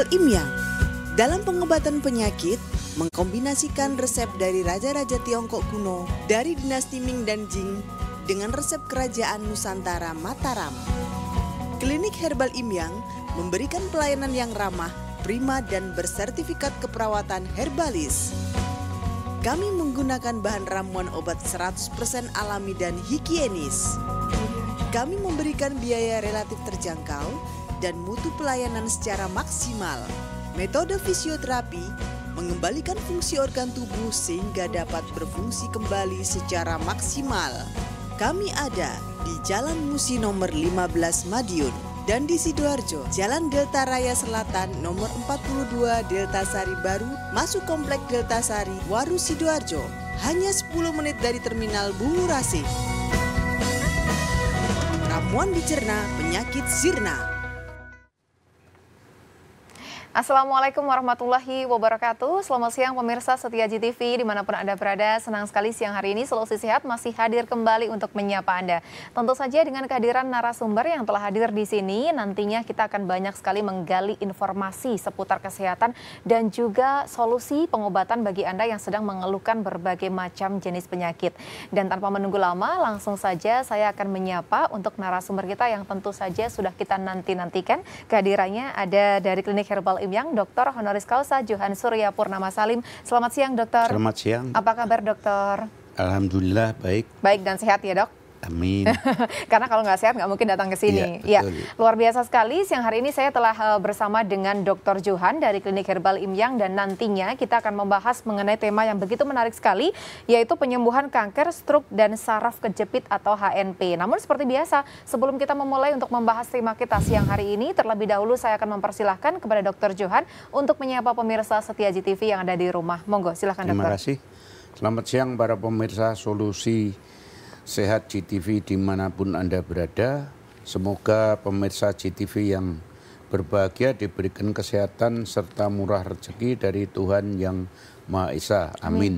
Herbal Imyang. Dalam pengobatan penyakit, mengkombinasikan resep dari raja-raja Tiongkok kuno dari dinasti Ming dan Jing dengan resep kerajaan Nusantara Mataram. Klinik Herbal Imyang memberikan pelayanan yang ramah, prima dan bersertifikat keperawatan herbalis. Kami menggunakan bahan ramuan obat 100% alami dan higienis. Kami memberikan biaya relatif terjangkau dan mutu pelayanan secara maksimal. Metode fisioterapi mengembalikan fungsi organ tubuh sehingga dapat berfungsi kembali secara maksimal. Kami ada di Jalan Musi nomor 15 Madiun dan di Sidoarjo, Jalan Delta Raya Selatan nomor 42 Delta Sari Baru, masuk Komplek Delta Sari, Waru Sidoarjo, hanya 10 menit dari Terminal Bungu Rasih. Ramuan dicerna penyakit sirna. Assalamualaikum warahmatullahi wabarakatuh. Selamat siang pemirsa Setia GTV dimanapun Anda berada. Senang sekali siang hari ini Solusi Sehat masih hadir kembali untuk menyapa Anda. Tentu saja dengan kehadiran narasumber yang telah hadir di sini, nantinya kita akan banyak sekali menggali informasi seputar kesehatan dan juga solusi pengobatan bagi Anda yang sedang mengeluhkan berbagai macam jenis penyakit. Dan tanpa menunggu lama, langsung saja saya akan menyapa untuk narasumber kita yang tentu saja sudah kita nanti-nantikan. Kehadirannya ada dari Klinik Herbal yang, Dr. Honoris Causa Johan Surya Purnama Salim. Selamat siang, Dokter. Selamat siang. Apa kabar, Dokter? Alhamdulillah baik. Baik dan sehat ya, Dok? Amin. Karena kalau nggak sehat nggak mungkin datang ke sini. Ya, ya, luar biasa sekali. Siang hari ini saya telah eh, bersama dengan Dr. Johan dari Klinik Herbal Imyang dan nantinya kita akan membahas mengenai tema yang begitu menarik sekali, yaitu penyembuhan kanker, struk dan saraf kejepit atau HNP. Namun seperti biasa, sebelum kita memulai untuk membahas tema kita siang hari ini, terlebih dahulu saya akan mempersilahkan kepada Dr. Johan untuk menyapa pemirsa Setia TV yang ada di rumah. Monggo, silahkan dokter. Terima kasih. Selamat siang para pemirsa Solusi sehat GTV dimanapun Anda berada. Semoga pemirsa GTV yang berbahagia diberikan kesehatan serta murah rezeki dari Tuhan yang Maha Esa. Amin. Amin.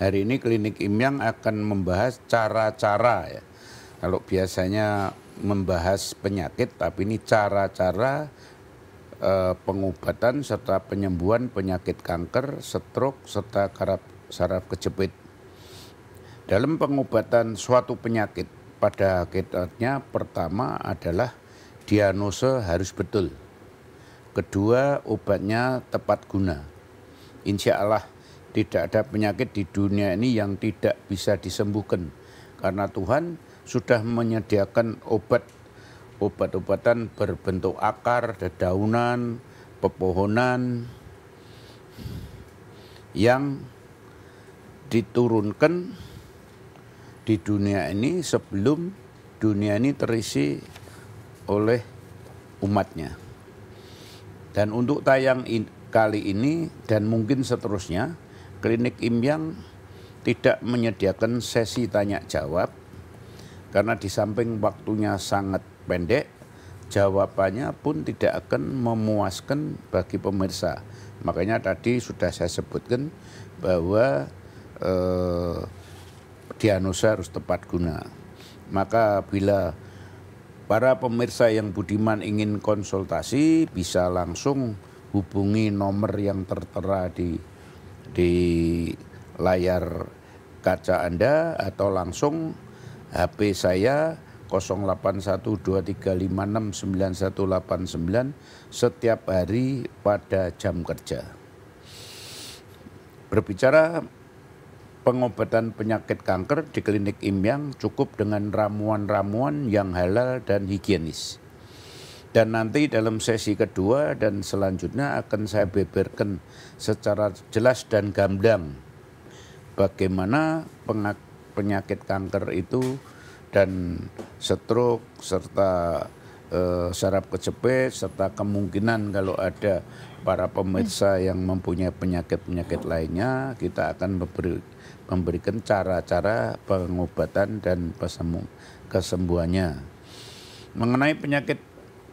Hari ini klinik Imyang akan membahas cara-cara ya. Kalau biasanya membahas penyakit, tapi ini cara-cara e, pengobatan serta penyembuhan penyakit kanker, stroke serta saraf kejepit. Dalam pengobatan suatu penyakit pada akhirnya pertama adalah diagnose harus betul. Kedua, obatnya tepat guna. Insya Allah tidak ada penyakit di dunia ini yang tidak bisa disembuhkan. Karena Tuhan sudah menyediakan obat obat-obatan berbentuk akar, dedaunan, pepohonan yang diturunkan di dunia ini sebelum dunia ini terisi oleh umatnya. Dan untuk tayang in, kali ini dan mungkin seterusnya, Klinik Imyang tidak menyediakan sesi tanya jawab karena di samping waktunya sangat pendek, jawabannya pun tidak akan memuaskan bagi pemirsa. Makanya tadi sudah saya sebutkan bahwa eh, diagnosa harus tepat guna. Maka bila para pemirsa yang budiman ingin konsultasi bisa langsung hubungi nomor yang tertera di di layar kaca Anda atau langsung HP saya 081235691189 setiap hari pada jam kerja. Berbicara pengobatan penyakit kanker di klinik Imyang cukup dengan ramuan-ramuan yang halal dan higienis. Dan nanti dalam sesi kedua dan selanjutnya akan saya beberkan secara jelas dan gamblang bagaimana penyakit kanker itu dan setruk serta eh, saraf kejepit serta kemungkinan kalau ada para pemirsa yang mempunyai penyakit-penyakit lainnya kita akan memberi memberikan cara-cara pengobatan dan kesembuhannya. Mengenai penyakit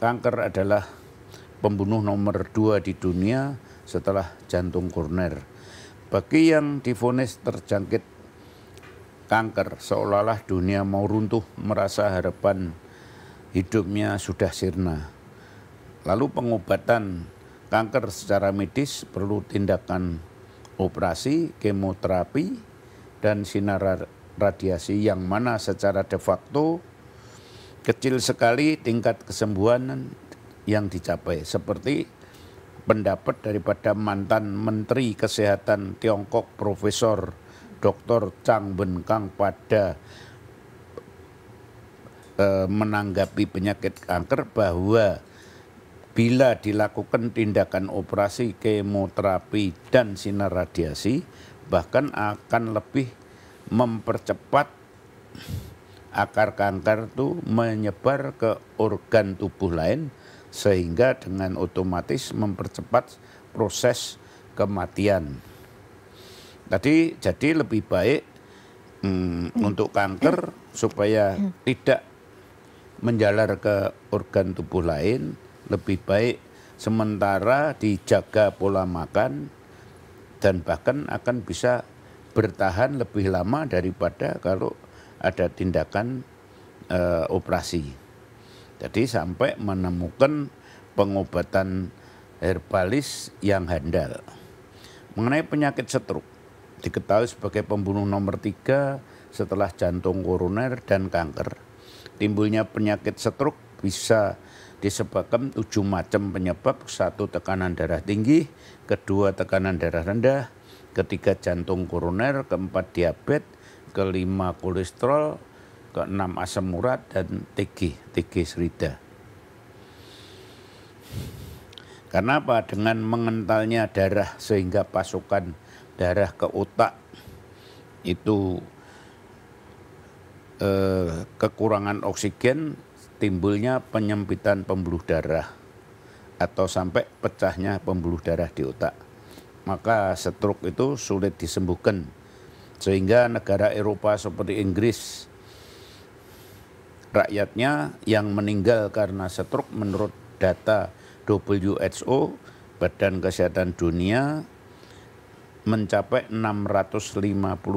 kanker adalah pembunuh nomor dua di dunia setelah jantung koroner. Bagi yang difonis terjangkit kanker, seolah-olah dunia mau runtuh, merasa harapan hidupnya sudah sirna. Lalu pengobatan kanker secara medis perlu tindakan operasi, kemoterapi, dan sinar radiasi yang mana secara de facto kecil sekali tingkat kesembuhan yang dicapai seperti pendapat daripada mantan Menteri Kesehatan Tiongkok Profesor Dr. Chang Benkang pada e, menanggapi penyakit kanker bahwa bila dilakukan tindakan operasi kemoterapi dan sinar radiasi bahkan akan lebih mempercepat akar kanker itu menyebar ke organ tubuh lain sehingga dengan otomatis mempercepat proses kematian. Tadi jadi lebih baik hmm, untuk kanker supaya tidak menjalar ke organ tubuh lain, lebih baik sementara dijaga pola makan, dan bahkan akan bisa bertahan lebih lama daripada kalau ada tindakan e, operasi. Jadi sampai menemukan pengobatan herbalis yang handal. Mengenai penyakit stroke, diketahui sebagai pembunuh nomor tiga setelah jantung koroner dan kanker. Timbulnya penyakit stroke bisa disebabkan tujuh macam penyebab, satu tekanan darah tinggi, kedua tekanan darah rendah, ketiga jantung koroner, keempat diabetes, kelima kolesterol, keenam asam urat dan TG, TG serida. Karena apa? Dengan mengentalnya darah sehingga pasukan darah ke otak itu eh, kekurangan oksigen timbulnya penyempitan pembuluh darah atau sampai pecahnya pembuluh darah di otak. Maka stroke itu sulit disembuhkan. Sehingga negara Eropa seperti Inggris rakyatnya yang meninggal karena stroke menurut data WHO Badan Kesehatan Dunia mencapai 650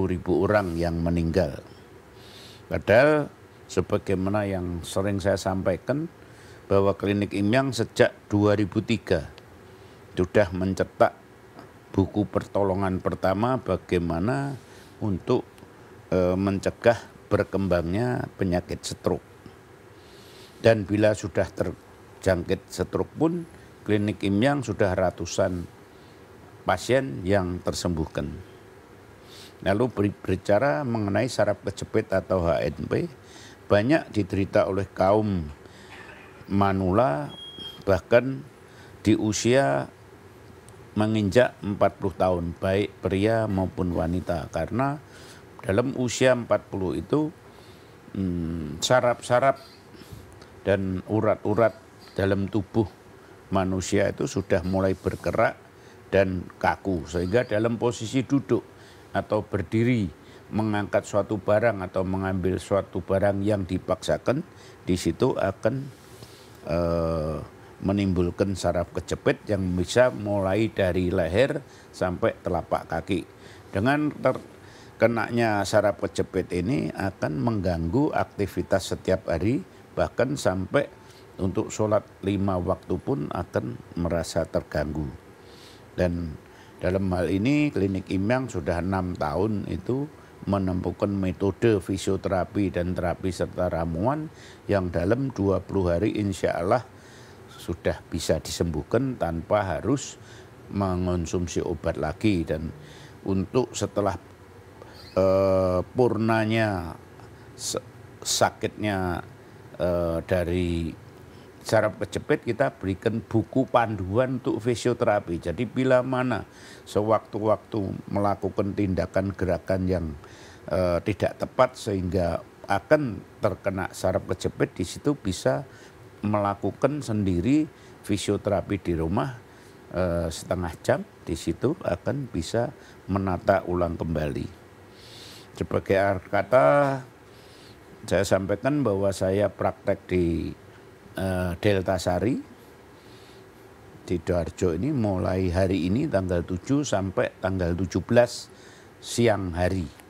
ribu orang yang meninggal. Padahal sebagaimana yang sering saya sampaikan, bahwa Klinik Imyang sejak 2003 sudah mencetak buku pertolongan pertama bagaimana untuk e, mencegah berkembangnya penyakit stroke. Dan bila sudah terjangkit stroke pun klinik Imyang sudah ratusan pasien yang tersembuhkan. Lalu berbicara mengenai saraf kejepit atau HNP banyak diderita oleh kaum Manula bahkan di usia menginjak 40 tahun baik pria maupun wanita karena dalam usia 40 itu hmm, sarap-sarap hmm, dan urat-urat dalam tubuh manusia itu sudah mulai bergerak dan kaku sehingga dalam posisi duduk atau berdiri mengangkat suatu barang atau mengambil suatu barang yang dipaksakan di situ akan eh, menimbulkan saraf kejepit yang bisa mulai dari leher sampai telapak kaki. Dengan terkenanya saraf kejepit ini akan mengganggu aktivitas setiap hari bahkan sampai untuk sholat lima waktu pun akan merasa terganggu. Dan dalam hal ini klinik Imyang sudah enam tahun itu menemukan metode fisioterapi dan terapi serta ramuan yang dalam 20 hari insya Allah sudah bisa disembuhkan tanpa harus mengonsumsi obat lagi dan untuk setelah e, purnanya sakitnya e, dari cara kejepit kita berikan buku panduan untuk fisioterapi. Jadi bila mana sewaktu-waktu melakukan tindakan gerakan yang e, tidak tepat sehingga akan terkena saraf kejepit di situ bisa melakukan sendiri fisioterapi di rumah e, setengah jam di situ akan bisa menata ulang kembali. Sebagai kata saya sampaikan bahwa saya praktek di e, Delta Sari di Doarjo ini mulai hari ini tanggal 7 sampai tanggal 17 siang hari.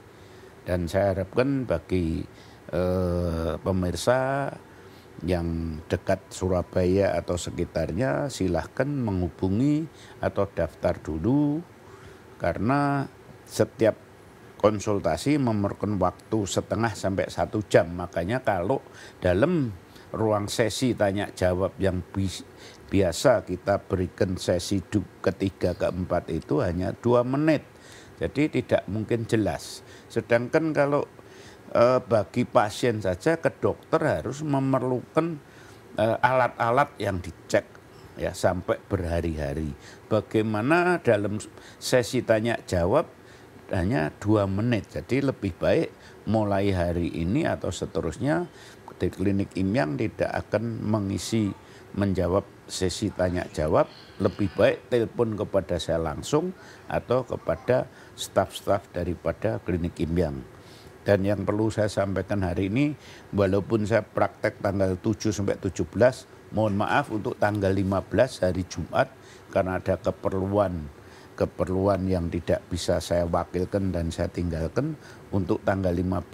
Dan saya harapkan bagi eh, pemirsa yang dekat Surabaya atau sekitarnya silahkan menghubungi atau daftar dulu karena setiap konsultasi memerlukan waktu setengah sampai satu jam makanya kalau dalam ruang sesi tanya jawab yang biasa kita berikan sesi ketiga keempat itu hanya dua menit jadi tidak mungkin jelas. Sedangkan kalau eh, bagi pasien saja ke dokter harus memerlukan eh, alat-alat eh, yang dicek ya sampai berhari-hari. Bagaimana dalam sesi tanya jawab hanya dua menit. Jadi lebih baik mulai hari ini atau seterusnya di klinik Imyang tidak akan mengisi menjawab sesi tanya jawab lebih baik telepon kepada saya langsung atau kepada staf-staf daripada klinik Imbiang. Dan yang perlu saya sampaikan hari ini, walaupun saya praktek tanggal 7 sampai 17, mohon maaf untuk tanggal 15 hari Jumat karena ada keperluan keperluan yang tidak bisa saya wakilkan dan saya tinggalkan untuk tanggal 15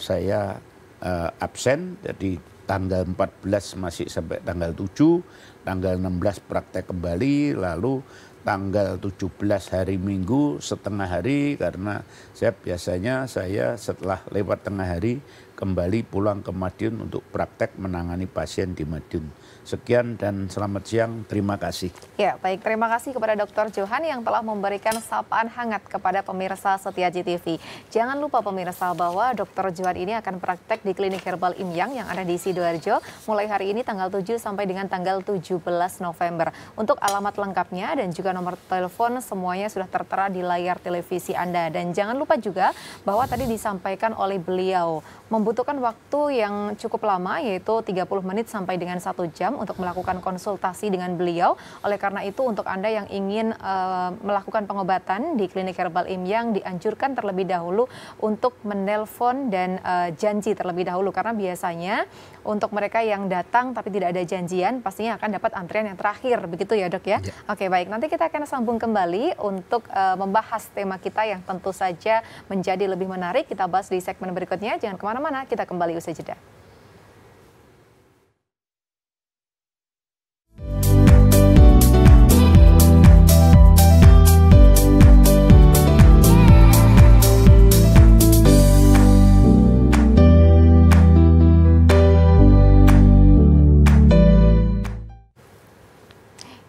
saya uh, absen jadi tanggal 14 masih sampai tanggal 7 tanggal 16 praktek kembali lalu tanggal 17 hari Minggu setengah hari karena saya biasanya saya setelah lewat tengah hari kembali pulang ke Madiun untuk praktek menangani pasien di Madiun. Sekian dan selamat siang. Terima kasih. Ya, baik. Terima kasih kepada Dr. Johan yang telah memberikan sapaan hangat kepada pemirsa Setia GTV. Jangan lupa pemirsa bahwa Dr. Johan ini akan praktek di Klinik Herbal Imyang yang ada di Sidoarjo mulai hari ini tanggal 7 sampai dengan tanggal 17 November. Untuk alamat lengkapnya dan juga nomor telepon semuanya sudah tertera di layar televisi Anda. Dan jangan lupa juga bahwa tadi disampaikan oleh beliau membutuhkan waktu yang cukup lama yaitu 30 menit sampai dengan satu jam untuk melakukan konsultasi dengan beliau. Oleh karena itu untuk Anda yang ingin uh, melakukan pengobatan di klinik herbal im yang dianjurkan terlebih dahulu untuk menelpon dan uh, janji terlebih dahulu karena biasanya untuk mereka yang datang tapi tidak ada janjian pastinya akan dapat antrian yang terakhir begitu ya, Dok ya. ya. Oke, baik. Nanti kita akan sambung kembali untuk uh, membahas tema kita yang tentu saja menjadi lebih menarik. Kita bahas di segmen berikutnya. Jangan kemana kemana-mana, kita kembali usai jeda.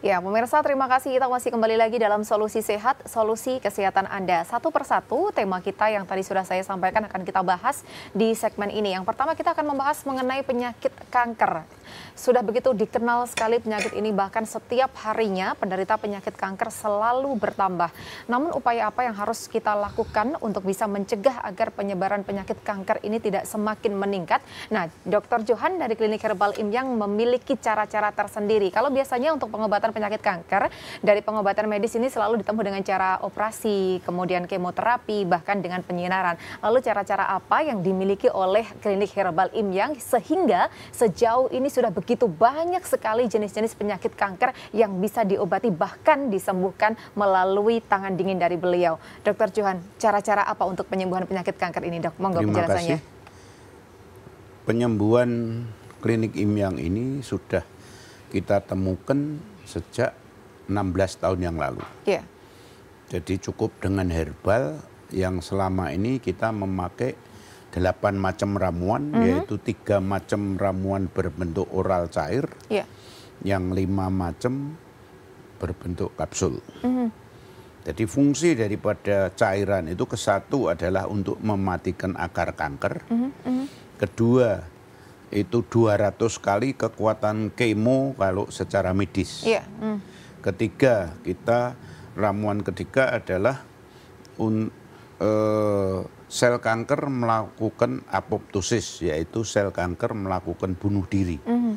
Ya, pemirsa terima kasih kita masih kembali lagi dalam Solusi Sehat, Solusi Kesehatan Anda. Satu persatu tema kita yang tadi sudah saya sampaikan akan kita bahas di segmen ini. Yang pertama kita akan membahas mengenai penyakit kanker. Sudah begitu dikenal sekali penyakit ini bahkan setiap harinya penderita penyakit kanker selalu bertambah. Namun upaya apa yang harus kita lakukan untuk bisa mencegah agar penyebaran penyakit kanker ini tidak semakin meningkat? Nah, Dr. Johan dari Klinik Herbal Imyang memiliki cara-cara tersendiri. Kalau biasanya untuk pengobatan penyakit kanker dari pengobatan medis ini selalu ditempuh dengan cara operasi, kemudian kemoterapi, bahkan dengan penyinaran. Lalu cara-cara apa yang dimiliki oleh Klinik Herbal Imyang sehingga sejauh ini sudah begitu banyak sekali jenis-jenis penyakit kanker yang bisa diobati bahkan disembuhkan melalui tangan dingin dari beliau. Dokter Johan, cara-cara apa untuk penyembuhan penyakit kanker ini, Dok? Monggo Terima penjelasannya. Kasih. Penyembuhan klinik Imyang ini sudah kita temukan sejak 16 tahun yang lalu. Yeah. Jadi cukup dengan herbal yang selama ini kita memakai delapan macam ramuan, mm -hmm. yaitu tiga macam ramuan berbentuk oral cair, yeah. yang lima macam berbentuk kapsul. Mm -hmm. Jadi fungsi daripada cairan itu ke satu adalah untuk mematikan akar kanker. Mm -hmm. Kedua, itu 200 kali kekuatan kemo kalau secara medis. Yeah. Mm. Ketiga, kita ramuan ketiga adalah un, eh, sel kanker melakukan apoptosis yaitu sel kanker melakukan bunuh diri. Mm -hmm.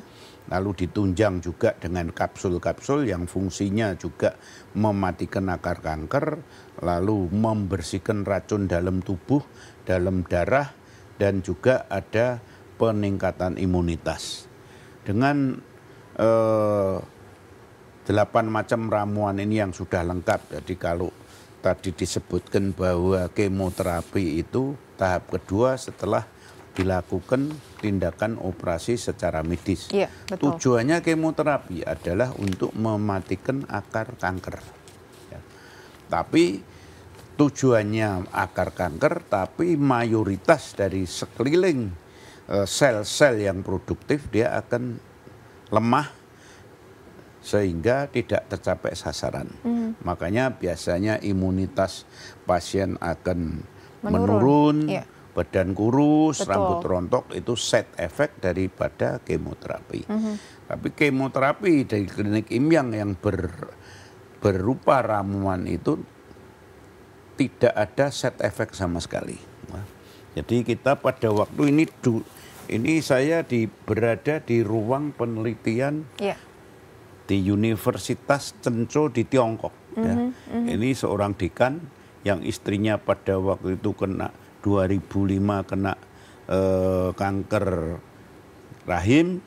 Lalu ditunjang juga dengan kapsul-kapsul yang fungsinya juga mematikan akar kanker, lalu membersihkan racun dalam tubuh, dalam darah dan juga ada peningkatan imunitas. Dengan eh, delapan macam ramuan ini yang sudah lengkap. Jadi kalau tadi disebutkan bahwa kemoterapi itu tahap kedua setelah dilakukan tindakan operasi secara medis. Ya, Tujuannya kemoterapi adalah untuk mematikan akar kanker. Ya. Tapi tujuannya akar kanker, tapi mayoritas dari sekeliling eh, sel-sel yang produktif dia akan lemah sehingga tidak tercapai sasaran. Hmm. Makanya biasanya imunitas pasien akan menurun, menurun iya. badan kurus, Betul. rambut rontok itu set efek daripada kemoterapi. Hmm. Tapi kemoterapi dari klinik Imyang yang ber, berupa ramuan itu tidak ada set efek sama sekali. jadi kita pada waktu ini ini saya di, berada di ruang penelitian yeah di Universitas Cenco di Tiongkok. Ya. Mm-hmm, ya. Ini seorang dekan yang istrinya pada waktu itu kena 2005 kena eh, kanker rahim.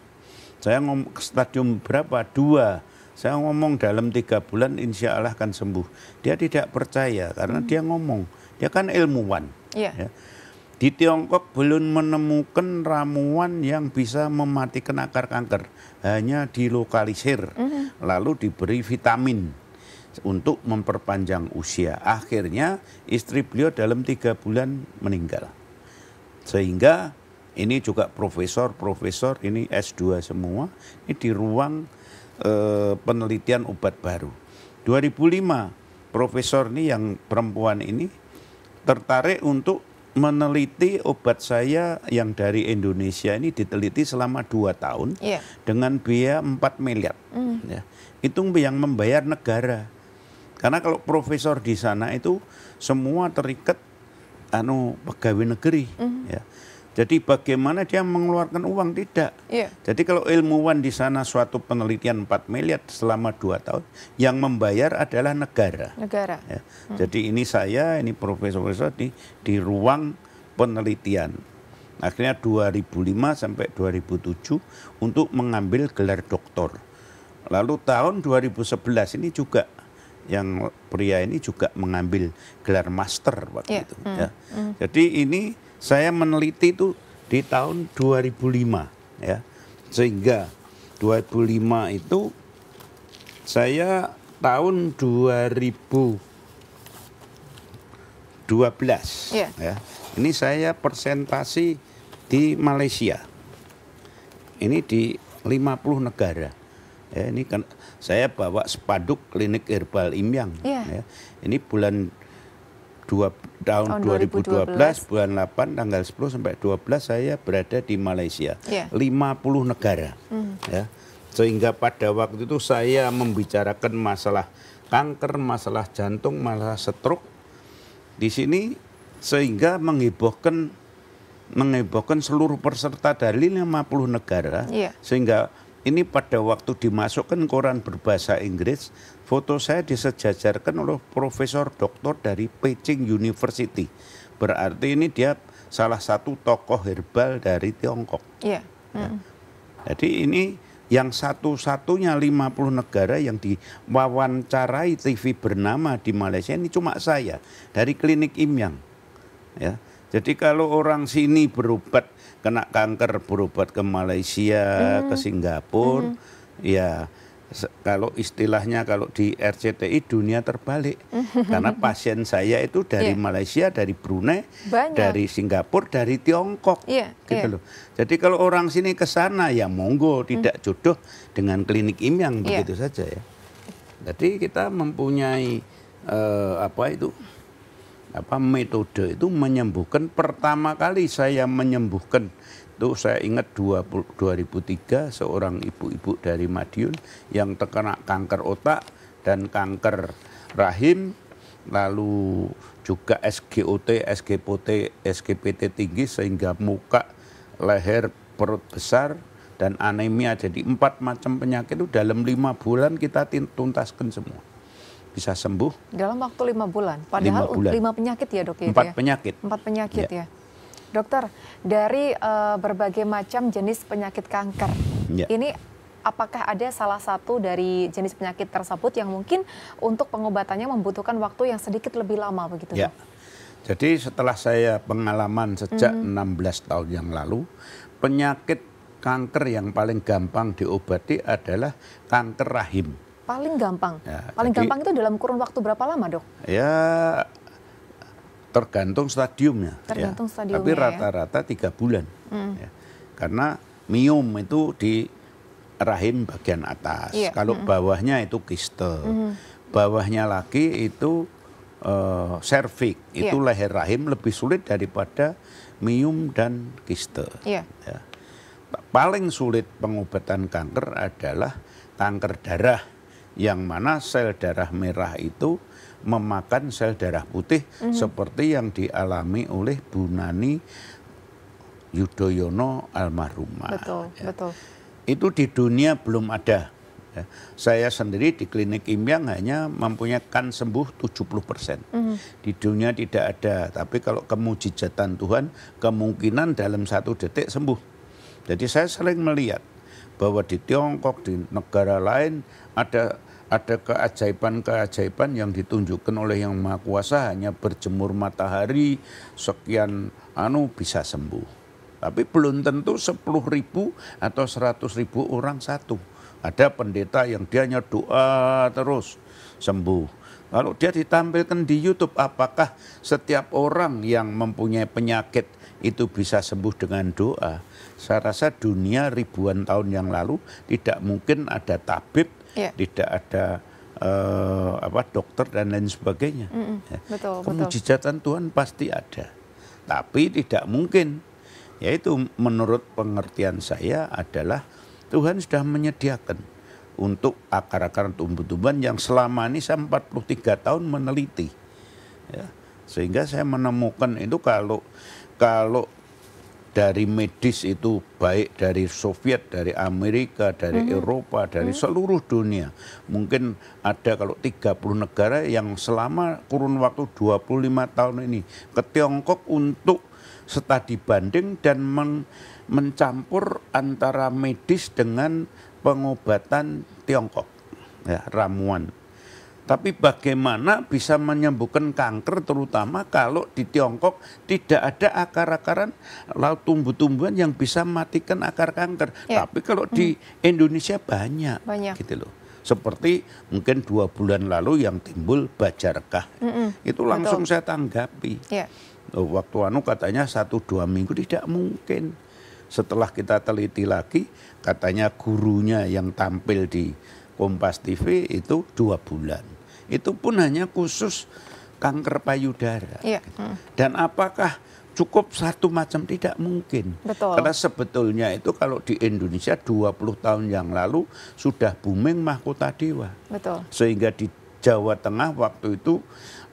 Saya ngomong stadium berapa? Dua. Saya ngomong dalam tiga bulan insya Allah akan sembuh. Dia tidak percaya karena hmm. dia ngomong. Dia kan ilmuwan. Yeah. Ya di Tiongkok belum menemukan ramuan yang bisa mematikan akar kanker, hanya dilokalisir, mm -hmm. lalu diberi vitamin untuk memperpanjang usia. Akhirnya istri beliau dalam tiga bulan meninggal. Sehingga ini juga profesor-profesor, ini S2 semua, ini di ruang eh, penelitian obat baru. 2005, profesor ini yang perempuan ini tertarik untuk meneliti obat saya yang dari Indonesia ini diteliti selama dua tahun yeah. dengan biaya 4 miliar. Mm. Ya. Itu yang membayar negara. Karena kalau profesor di sana itu semua terikat anu pegawai negeri mm. ya. Jadi bagaimana dia mengeluarkan uang tidak. Yeah. Jadi kalau ilmuwan di sana suatu penelitian 4 miliar selama 2 tahun yang membayar adalah negara. Negara. Ya. Hmm. Jadi ini saya ini profesor-profesor di di ruang penelitian. Akhirnya 2005 sampai 2007 untuk mengambil gelar doktor. Lalu tahun 2011 ini juga yang pria ini juga mengambil gelar master waktu yeah. itu. Mm. Ya. Mm. Jadi ini saya meneliti itu di tahun 2005 ya. Sehingga 2005 itu saya tahun 2012 yeah. ya. Ini saya presentasi di Malaysia. Ini di 50 negara Ya, ini kan saya bawa spaduk klinik herbal Imyang. Yeah. Ya. Ini bulan dua, tahun, tahun 2012, 2012 bulan 8 tanggal 10 sampai 12 saya berada di Malaysia. Yeah. 50 negara. Mm. Ya. Sehingga pada waktu itu saya membicarakan masalah kanker, masalah jantung, masalah stroke di sini sehingga menghiburkan menghebohkan seluruh peserta dari 50 negara yeah. sehingga ini pada waktu dimasukkan koran berbahasa Inggris, foto saya disejajarkan oleh profesor doktor dari Beijing University. Berarti ini dia salah satu tokoh herbal dari Tiongkok. Yeah. Ya. Mm. Jadi ini yang satu-satunya 50 negara yang diwawancarai TV bernama di Malaysia ini cuma saya dari klinik Imyang. Ya. Jadi kalau orang sini berobat kena kanker berobat ke Malaysia, hmm. ke Singapura, hmm. ya kalau istilahnya kalau di RCTI dunia terbalik hmm. karena pasien saya itu dari yeah. Malaysia, dari Brunei, Banyak. dari Singapura, dari Tiongkok, yeah. gitu yeah. loh. Jadi kalau orang sini ke sana ya monggo hmm. tidak jodoh dengan klinik imyang iya. begitu saja ya. Jadi kita mempunyai uh, apa itu apa metode itu menyembuhkan pertama kali saya menyembuhkan itu saya ingat 20, 2003 seorang ibu-ibu dari Madiun yang terkena kanker otak dan kanker rahim lalu juga SGOT, SGPT, SGPT tinggi sehingga muka, leher, perut besar dan anemia jadi empat macam penyakit itu dalam lima bulan kita tuntaskan semua bisa sembuh. Dalam waktu lima bulan. Padahal lima, bulan. lima penyakit ya dok. Ya, Empat ya? penyakit. Empat penyakit ya. ya. Dokter, dari uh, berbagai macam jenis penyakit kanker, ya. ini apakah ada salah satu dari jenis penyakit tersebut yang mungkin untuk pengobatannya membutuhkan waktu yang sedikit lebih lama begitu? Ya. Jadi setelah saya pengalaman sejak mm -hmm. 16 tahun yang lalu, penyakit kanker yang paling gampang diobati adalah kanker rahim. Paling gampang. Ya, Paling jadi, gampang itu dalam kurun waktu berapa lama, Dok? Ya tergantung stadiumnya. Ya. Tergantung ya. stadiumnya. Tapi ya. rata-rata tiga bulan. Hmm. Ya. Karena miom itu di rahim bagian atas. Ya. Kalau -hmm. bawahnya itu kiste. -hmm. Bawahnya lagi itu uh, Itu yeah. leher rahim lebih sulit daripada mium dan kiste. Yeah. Ya. Paling sulit pengobatan kanker adalah kanker darah yang mana sel darah merah itu memakan sel darah putih mm-hmm. seperti yang dialami oleh Bunani Yudhoyono almarhumah. Betul, ya. betul. Itu di dunia belum ada. Ya. Saya sendiri di klinik Imbiang hanya mempunyai kan sembuh 70 persen. Mm-hmm. Di dunia tidak ada, tapi kalau kemujijatan Tuhan kemungkinan dalam satu detik sembuh. Jadi saya sering melihat bahwa di Tiongkok, di negara lain ada ada keajaiban-keajaiban yang ditunjukkan oleh Yang Maha Kuasa hanya berjemur matahari sekian anu bisa sembuh. Tapi belum tentu 10 ribu atau 100 ribu orang satu. Ada pendeta yang dia hanya doa terus sembuh. Lalu dia ditampilkan di YouTube apakah setiap orang yang mempunyai penyakit itu bisa sembuh dengan doa. Saya rasa dunia ribuan tahun yang lalu tidak mungkin ada tabib yeah. tidak ada uh, apa dokter dan lain sebagainya. Mm -mm. Betul, Kemujizatan Tuhan pasti ada, tapi tidak mungkin. Yaitu menurut pengertian saya adalah Tuhan sudah menyediakan untuk akar-akar tumbuh-tumbuhan yang selama ini saya 43 tahun meneliti. Ya. Sehingga saya menemukan itu kalau kalau dari medis itu baik dari Soviet, dari Amerika, dari hmm. Eropa, dari hmm. seluruh dunia. Mungkin ada kalau 30 negara yang selama kurun waktu 25 tahun ini ke Tiongkok untuk setadi banding dan men mencampur antara medis dengan pengobatan Tiongkok. Ya, ramuan. Tapi bagaimana bisa menyembuhkan kanker terutama kalau di Tiongkok tidak ada akar-akaran laut tumbuh-tumbuhan yang bisa matikan akar kanker. Ya. Tapi kalau di hmm. Indonesia banyak, banyak. gitu loh seperti mungkin dua bulan lalu yang timbul bajarkah mm -mm. itu langsung Betul. saya tanggapi Ya. waktu anu katanya satu dua minggu tidak mungkin setelah kita teliti lagi katanya gurunya yang tampil di Kompas TV itu dua bulan itu pun hanya khusus kanker payudara. Iya. Gitu. Hmm. Dan apakah cukup satu macam tidak mungkin. Betul. Karena sebetulnya itu kalau di Indonesia 20 tahun yang lalu sudah booming mahkota dewa. Betul. Sehingga di Jawa Tengah waktu itu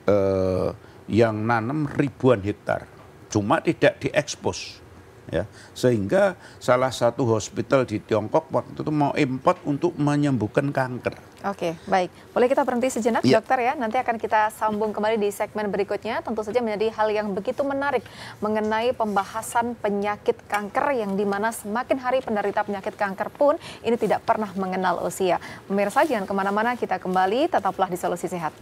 eh, yang nanam ribuan hektar. Cuma tidak diekspos ya sehingga salah satu hospital di Tiongkok waktu itu mau import untuk menyembuhkan kanker. Oke, baik. Boleh kita berhenti sejenak ya. dokter ya. Nanti akan kita sambung kembali di segmen berikutnya. Tentu saja menjadi hal yang begitu menarik mengenai pembahasan penyakit kanker yang dimana semakin hari penderita penyakit kanker pun ini tidak pernah mengenal usia. Pemirsa jangan kemana-mana, kita kembali tetaplah di Solusi Sehat.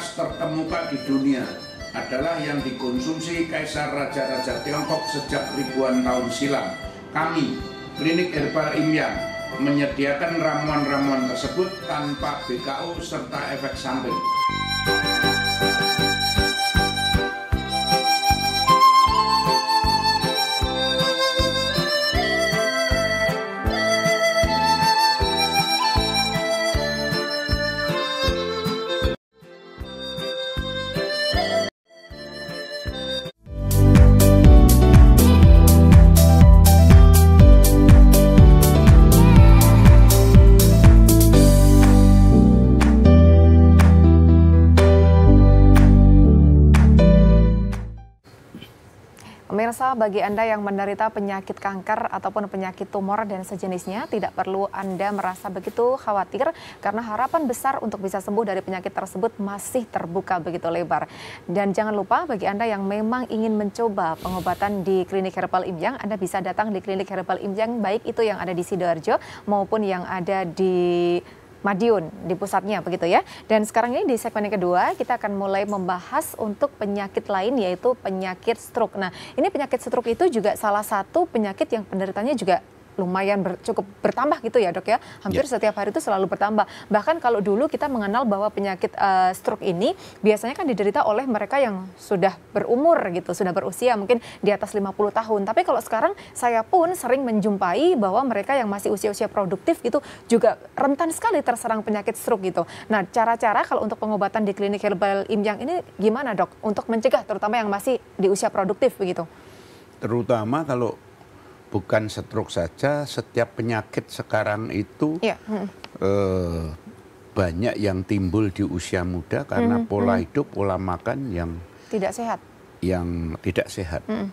beras terkemuka di dunia adalah yang dikonsumsi kaisar raja-raja Tiongkok sejak ribuan tahun silam. Kami, Klinik Herbal Imyang, menyediakan ramuan-ramuan tersebut tanpa BKO serta efek samping. bagi Anda yang menderita penyakit kanker ataupun penyakit tumor dan sejenisnya, tidak perlu Anda merasa begitu khawatir karena harapan besar untuk bisa sembuh dari penyakit tersebut masih terbuka begitu lebar. Dan jangan lupa bagi Anda yang memang ingin mencoba pengobatan di Klinik Herbal Imjang, Anda bisa datang di Klinik Herbal Imjang baik itu yang ada di Sidoarjo maupun yang ada di Madiun di pusatnya begitu ya. Dan sekarang ini di segmen yang kedua kita akan mulai membahas untuk penyakit lain yaitu penyakit stroke. Nah, ini penyakit stroke itu juga salah satu penyakit yang penderitanya juga lumayan ber, cukup bertambah gitu ya dok ya hampir yeah. setiap hari itu selalu bertambah bahkan kalau dulu kita mengenal bahwa penyakit uh, stroke ini biasanya kan diderita oleh mereka yang sudah berumur gitu sudah berusia mungkin di atas 50 tahun tapi kalau sekarang saya pun sering menjumpai bahwa mereka yang masih usia-usia produktif gitu juga rentan sekali terserang penyakit stroke gitu nah cara-cara kalau untuk pengobatan di klinik herbal imjang ini gimana dok untuk mencegah terutama yang masih di usia produktif begitu terutama kalau bukan setruk saja, setiap penyakit sekarang itu ya. hmm. eh, banyak yang timbul di usia muda karena hmm. pola hmm. hidup, pola makan yang tidak sehat. Yang tidak sehat. Hmm.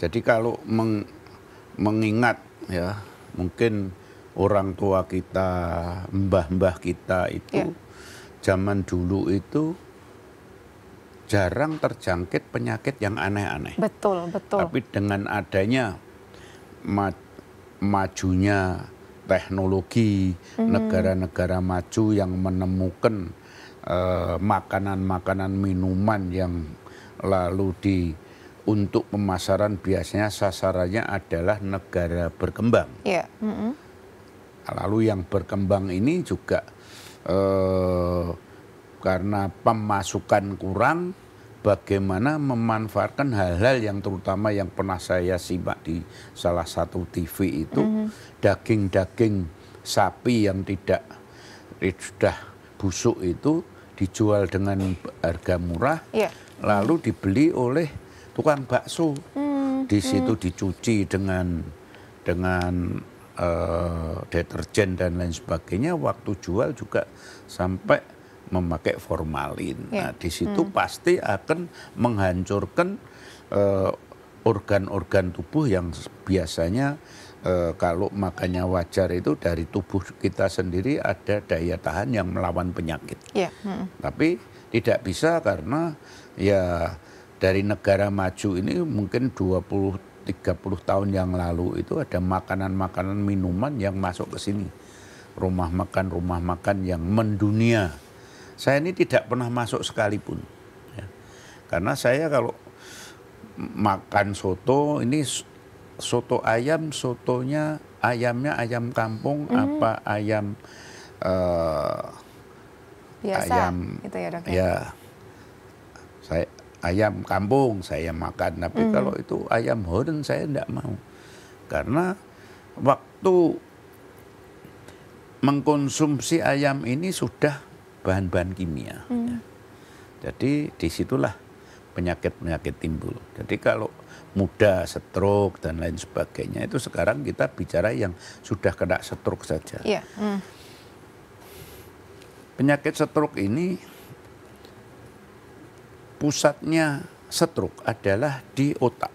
Jadi kalau meng, mengingat ya, mungkin orang tua kita, mbah-mbah kita itu ya. zaman dulu itu jarang terjangkit penyakit yang aneh-aneh. Betul, betul. Tapi dengan adanya ma majunya teknologi mhm. negara-negara hmm. maju yang menemukan eh, makanan-makanan uh, minuman yang lalu di untuk pemasaran biasanya sasarannya adalah negara berkembang. Yeah. Mm -hmm. Lalu yang berkembang ini juga uh, karena pemasukan kurang, bagaimana memanfaatkan hal-hal yang terutama yang pernah saya simak di salah satu TV itu mhm. daging-daging mm -hmm. sapi yang tidak eh, sudah busuk itu dijual dengan harga murah yeah. lalu dibeli oleh tukang bakso mm, di hmm. situ dicuci dengan dengan uh, deterjen dan lain sebagainya waktu jual juga sampai memakai formalin. Ya. Nah, di situ hmm. pasti akan menghancurkan eh, organ-organ uh, tubuh yang biasanya uh, kalau makannya wajar itu dari tubuh kita sendiri ada daya tahan yang melawan penyakit. Ya. Hmm. Tapi tidak bisa karena ya dari negara maju ini mungkin 20 30 tahun yang lalu itu ada makanan-makanan minuman yang masuk ke sini. Rumah makan-rumah makan yang mendunia saya ini tidak pernah masuk sekalipun. Ya. Karena saya kalau makan soto ini soto ayam sotonya ayamnya ayam kampung mm apa ayam uh, Biasa, ayam itu ya dok ya. ya saya ayam kampung saya makan tapi mm kalau itu ayam hoden saya tidak mau karena waktu mengkonsumsi ayam ini sudah bahan-bahan kimia. Hmm. Ya. Jadi disitulah penyakit-penyakit timbul. Jadi kalau muda stroke dan lain sebagainya itu sekarang kita bicara yang sudah kena stroke saja. Yeah. Hmm. Penyakit stroke ini pusatnya stroke adalah di otak.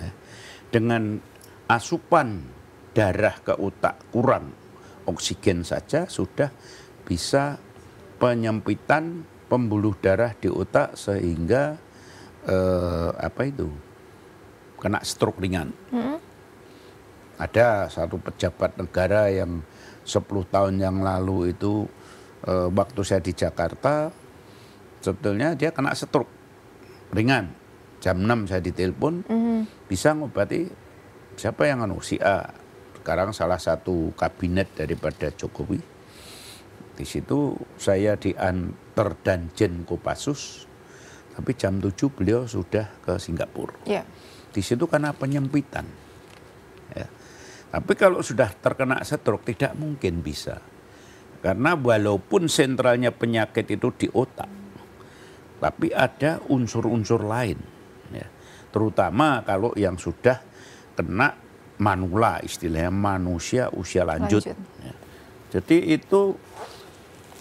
Ya. Dengan asupan darah ke otak kurang oksigen saja sudah bisa penyempitan pembuluh darah di otak sehingga eh, apa itu kena stroke ringan. -hmm. Ada satu pejabat negara yang 10 tahun yang lalu itu eh, waktu saya di Jakarta sebetulnya dia kena stroke ringan. Jam 6 saya ditelepon mm -hmm. bisa ngobati siapa yang anu si A. Sekarang salah satu kabinet daripada Jokowi di situ saya diantar danjen Kopassus, tapi jam 7 beliau sudah ke Singapura. Yeah. Di situ karena penyempitan. Ya. Tapi kalau sudah terkena stroke tidak mungkin bisa. Karena walaupun sentralnya penyakit itu di otak, tapi ada unsur-unsur lain. Ya. Terutama kalau yang sudah kena manula istilahnya manusia usia lanjut. lanjut. Ya. Jadi itu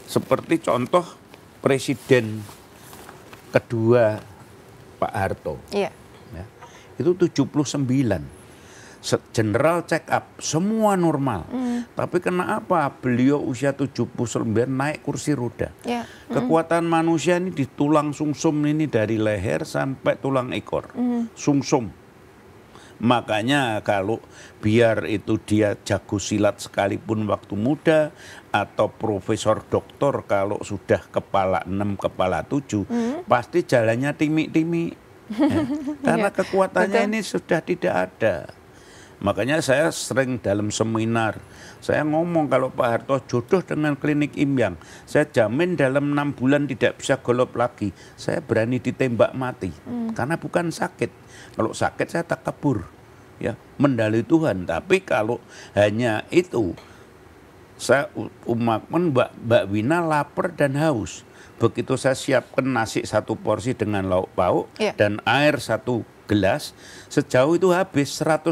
seperti contoh presiden kedua Pak Harto. Iya. Ya, itu 79. General check up, semua normal. Mm. Tapi kenapa beliau usia 79 naik kursi roda? Yeah. Mm. Kekuatan manusia ini di tulang sumsum ini dari leher sampai tulang ekor. Mm. Sumsum. Makanya kalau biar itu dia jago silat sekalipun waktu muda atau profesor doktor kalau sudah kepala 6 kepala 7 hmm. pasti jalannya timi-timi. Ya. Eh, karena iya. kekuatannya ini sudah tidak ada. Makanya saya sering dalam seminar, saya ngomong kalau Pak Harto jodoh dengan klinik Imyang, saya jamin dalam enam bulan tidak bisa golop lagi. Saya berani ditembak mati, hmm. karena bukan sakit. Kalau sakit saya tak kabur, ya mendali Tuhan. Tapi kalau hanya itu, saya umat Mbak, Mbak Wina lapar dan haus. Begitu saya siapkan nasi satu porsi dengan lauk pauk yeah. dan air satu gelas sejauh itu habis 100%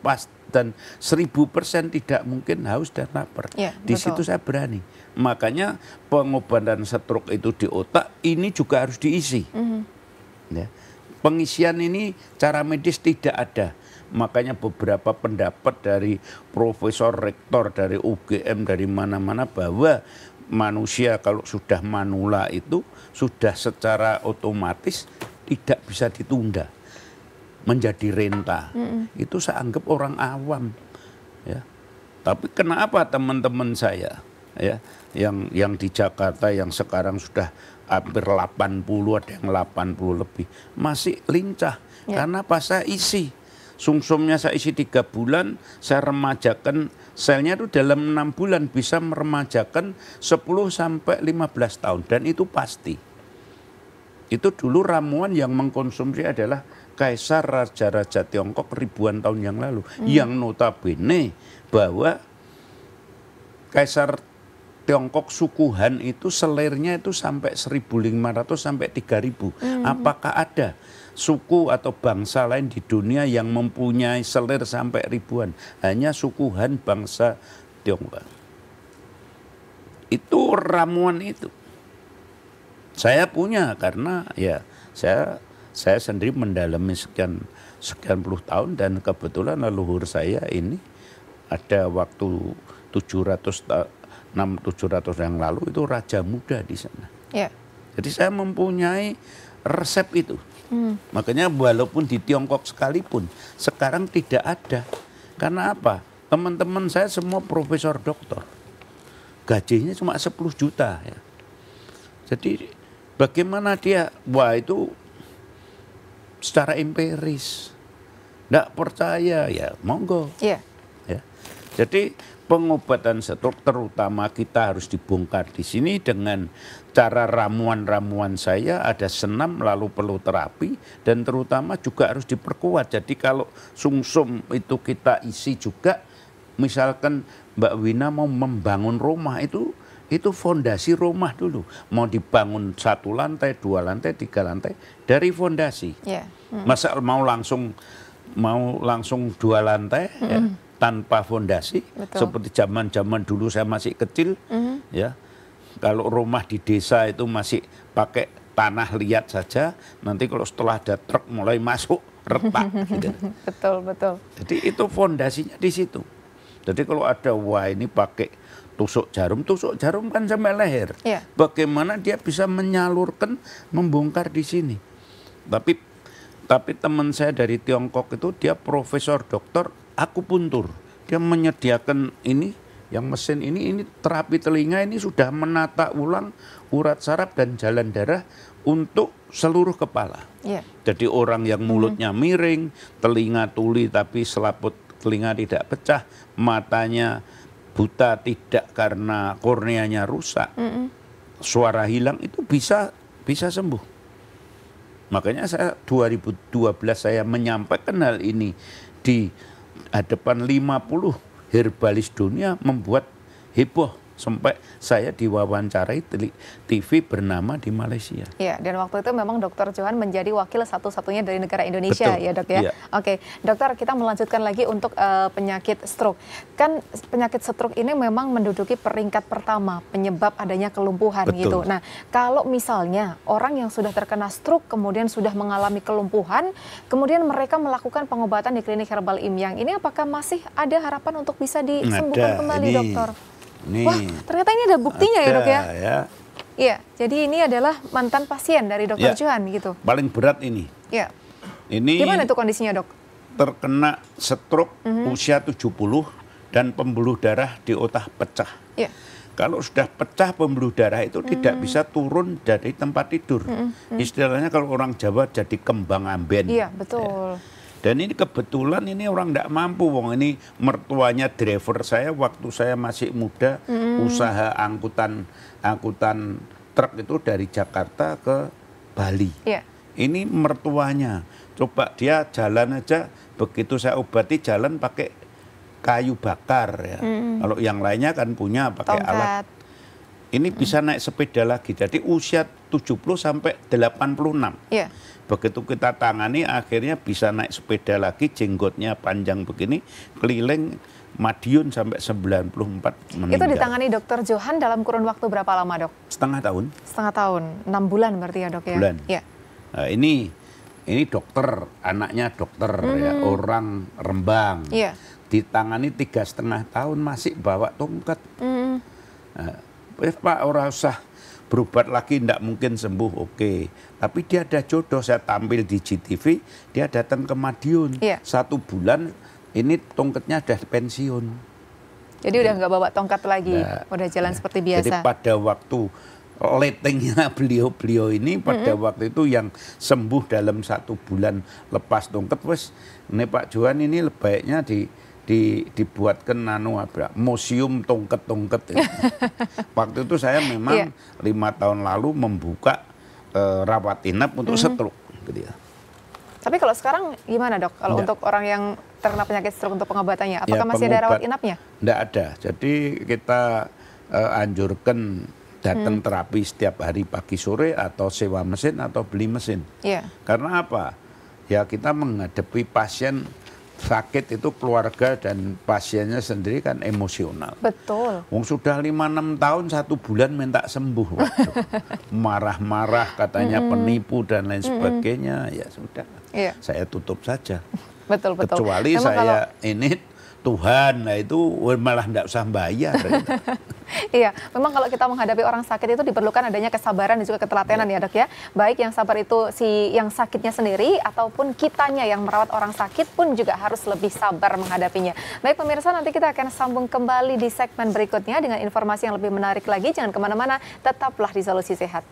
pas dan 1000% tidak mungkin haus dan lapar. Ya, Di situ saya berani. Makanya pengobatan stroke itu di otak ini juga harus diisi. Mm -hmm. ya. Pengisian ini cara medis tidak ada. Makanya beberapa pendapat dari profesor rektor dari UGM dari mana-mana bahwa manusia kalau sudah manula itu sudah secara otomatis tidak bisa ditunda menjadi renta. Mm -mm. Itu saya anggap orang awam. Ya. Tapi kenapa teman-teman saya ya yang yang di Jakarta yang sekarang sudah hampir 80 ada yang 80 lebih masih lincah yeah. karena pas saya isi sungsumnya saya isi tiga bulan saya remajakan selnya itu dalam enam bulan bisa meremajakan 10 sampai 15 tahun dan itu pasti itu dulu ramuan yang mengkonsumsi adalah kaisar raja-raja Tiongkok ribuan tahun yang lalu hmm. yang notabene bahwa kaisar Tiongkok suku Han itu selirnya itu sampai 1500 sampai 3000. Hmm. Apakah ada suku atau bangsa lain di dunia yang mempunyai selir sampai ribuan? Hanya suku Han bangsa Tiongkok. Itu ramuan itu. Saya punya karena ya saya saya sendiri mendalami sekian sekian puluh tahun dan kebetulan leluhur saya ini ada waktu 700 enam tujuh ratus yang lalu itu raja muda di sana. Ya. Jadi saya mempunyai resep itu. Hmm. Makanya walaupun di Tiongkok sekalipun sekarang tidak ada. Karena apa? Teman-teman saya semua profesor doktor. Gajinya cuma 10 juta ya. Jadi bagaimana dia wah itu secara empiris. Tidak percaya ya monggo. Yeah. Ya. Jadi pengobatan stroke terutama kita harus dibongkar di sini dengan cara ramuan-ramuan saya ada senam lalu perlu terapi dan terutama juga harus diperkuat. Jadi kalau sum itu kita isi juga misalkan Mbak Wina mau membangun rumah itu itu fondasi rumah dulu. Mau dibangun satu lantai, dua lantai, tiga lantai dari fondasi. Yeah. Mm. Masa mau langsung mau langsung dua lantai mm ya, hmm. tanpa fondasi seperti zaman-zaman dulu saya masih kecil mm ya. Kalau rumah di desa itu masih pakai tanah liat saja, nanti kalau setelah ada truk mulai masuk retak gitu. Betul, betul. Jadi itu fondasinya di situ. Jadi kalau ada wah ini pakai tusuk jarum, tusuk jarum kan sampai leher. Ya. Bagaimana dia bisa menyalurkan membongkar di sini? Tapi tapi teman saya dari Tiongkok itu dia profesor doktor puntur, Dia menyediakan ini yang mesin ini ini terapi telinga ini sudah menata ulang urat saraf dan jalan darah untuk seluruh kepala. Ya. Jadi orang yang mulutnya hmm. miring, telinga tuli tapi selaput telinga tidak pecah, matanya buta tidak karena korneanya rusak, mm -mm. suara hilang itu bisa bisa sembuh. Makanya saya 2012 saya menyampaikan hal ini di hadapan 50 herbalis dunia membuat heboh sampai saya diwawancarai TV bernama di Malaysia. Ya, dan waktu itu memang Dokter Johan menjadi wakil satu-satunya dari negara Indonesia Betul. ya dok ya. ya. Oke, dokter kita melanjutkan lagi untuk uh, penyakit stroke. Kan penyakit stroke ini memang menduduki peringkat pertama penyebab adanya kelumpuhan Betul. gitu. Nah, kalau misalnya orang yang sudah terkena stroke kemudian sudah mengalami kelumpuhan, kemudian mereka melakukan pengobatan di klinik herbal Imyang, ini apakah masih ada harapan untuk bisa disembuhkan ada. kembali, ini, dokter? Nih. Wah, ternyata ini ada buktinya ada, ya dok ya? ya. Iya, jadi ini adalah mantan pasien dari dokter ya. Johan gitu. Paling berat ini. Iya. Ini Gimana tuh kondisinya dok? Terkena stroke mm -hmm. usia 70 dan pembuluh darah di otak pecah. Iya. Kalau sudah pecah pembuluh darah itu mm -hmm. tidak bisa turun dari tempat tidur. Mm -hmm. Istilahnya kalau orang Jawa jadi kembang amben. Iya, betul. Ya. Dan ini kebetulan ini orang tidak mampu, wong ini mertuanya driver saya waktu saya masih muda, hmm. usaha angkutan angkutan truk itu dari Jakarta ke Bali. Yeah. Ini mertuanya, coba dia jalan aja, begitu saya obati jalan pakai kayu bakar ya. Hmm. Kalau yang lainnya kan punya pakai Tongkat. alat. Ini bisa hmm. naik sepeda lagi. Jadi usia 70 sampai 86. Yeah. Begitu kita tangani akhirnya bisa naik sepeda lagi, jenggotnya panjang begini, keliling Madiun sampai 94 meninggal. Itu ditangani dokter Johan dalam kurun waktu berapa lama dok? Setengah tahun. Setengah tahun, 6 bulan berarti ya dok ya? Bulan. Ya. Nah, ini ini dokter, anaknya dokter ya, -hmm. ya, orang Rembang. Iya. Ditangani tiga setengah tahun masih bawa tongkat. Mm -hmm. nah, eh, Pak orang usah berobat lagi tidak mungkin sembuh oke okay. tapi dia ada jodoh saya tampil di GTV dia datang ke Madiun yeah. satu bulan ini tongkatnya sudah pensiun jadi ya. udah nggak bawa tongkat lagi nah, udah jalan ya. seperti biasa jadi pada waktu letingnya beliau-beliau ini pada mm -hmm. waktu itu yang sembuh dalam satu bulan lepas tongkat wes ini Pak Juan ini lebaiknya di di, dibuatkan nano apa museum tongket-tongket ya. waktu itu saya memang yeah. lima tahun lalu membuka uh, eh, rapat inap untuk mm -hmm. stroke gitu ya. Tapi kalau sekarang gimana dok? Kalau untuk orang yang terkena penyakit stroke untuk pengobatannya, ya, apakah ya, masih ada rawat inapnya? Tidak ada. Jadi kita uh, anjurkan datang hmm. terapi setiap hari pagi sore atau sewa mesin atau beli mesin. Yeah. Karena apa? Ya kita menghadapi pasien sakit itu keluarga dan pasiennya sendiri kan emosional. Betul. Wong sudah 5 6 tahun satu bulan minta sembuh. Marah-marah katanya mm -hmm. penipu dan lain sebagainya. Mm -hmm. Ya sudah. Yeah. Saya tutup saja. Betul betul. Kecuali Memang saya kalau... ini Tuhan, nah itu malah tidak usah bayar. iya, memang kalau kita menghadapi orang sakit itu diperlukan adanya kesabaran dan juga ketelatenan ya. ya dok ya. Baik yang sabar itu si yang sakitnya sendiri ataupun kitanya yang merawat orang sakit pun juga harus lebih sabar menghadapinya. Baik pemirsa, nanti kita akan sambung kembali di segmen berikutnya dengan informasi yang lebih menarik lagi. Jangan kemana-mana, tetaplah di Solusi Sehat.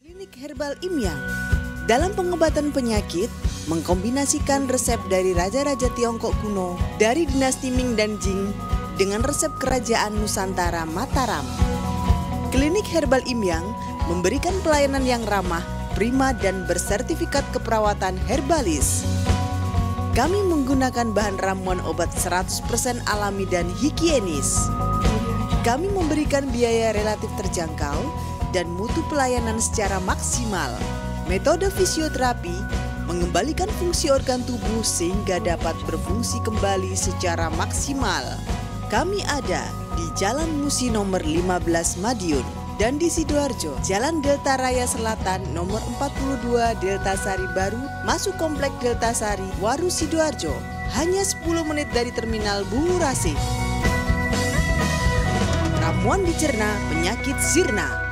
Klinik Herbal Imyang dalam pengobatan penyakit, mengkombinasikan resep dari raja-raja Tiongkok kuno dari dinasti Ming dan Jing dengan resep kerajaan Nusantara Mataram. Klinik Herbal Imyang memberikan pelayanan yang ramah, prima dan bersertifikat keperawatan herbalis. Kami menggunakan bahan ramuan obat 100% alami dan higienis. Kami memberikan biaya relatif terjangkau dan mutu pelayanan secara maksimal. Metode fisioterapi mengembalikan fungsi organ tubuh sehingga dapat berfungsi kembali secara maksimal. Kami ada di Jalan Musi nomor 15 Madiun dan di Sidoarjo, Jalan Delta Raya Selatan nomor 42 Delta Sari Baru, masuk Komplek Delta Sari, Waru Sidoarjo, hanya 10 menit dari Terminal Rasih. Ramuan dicerna penyakit sirna.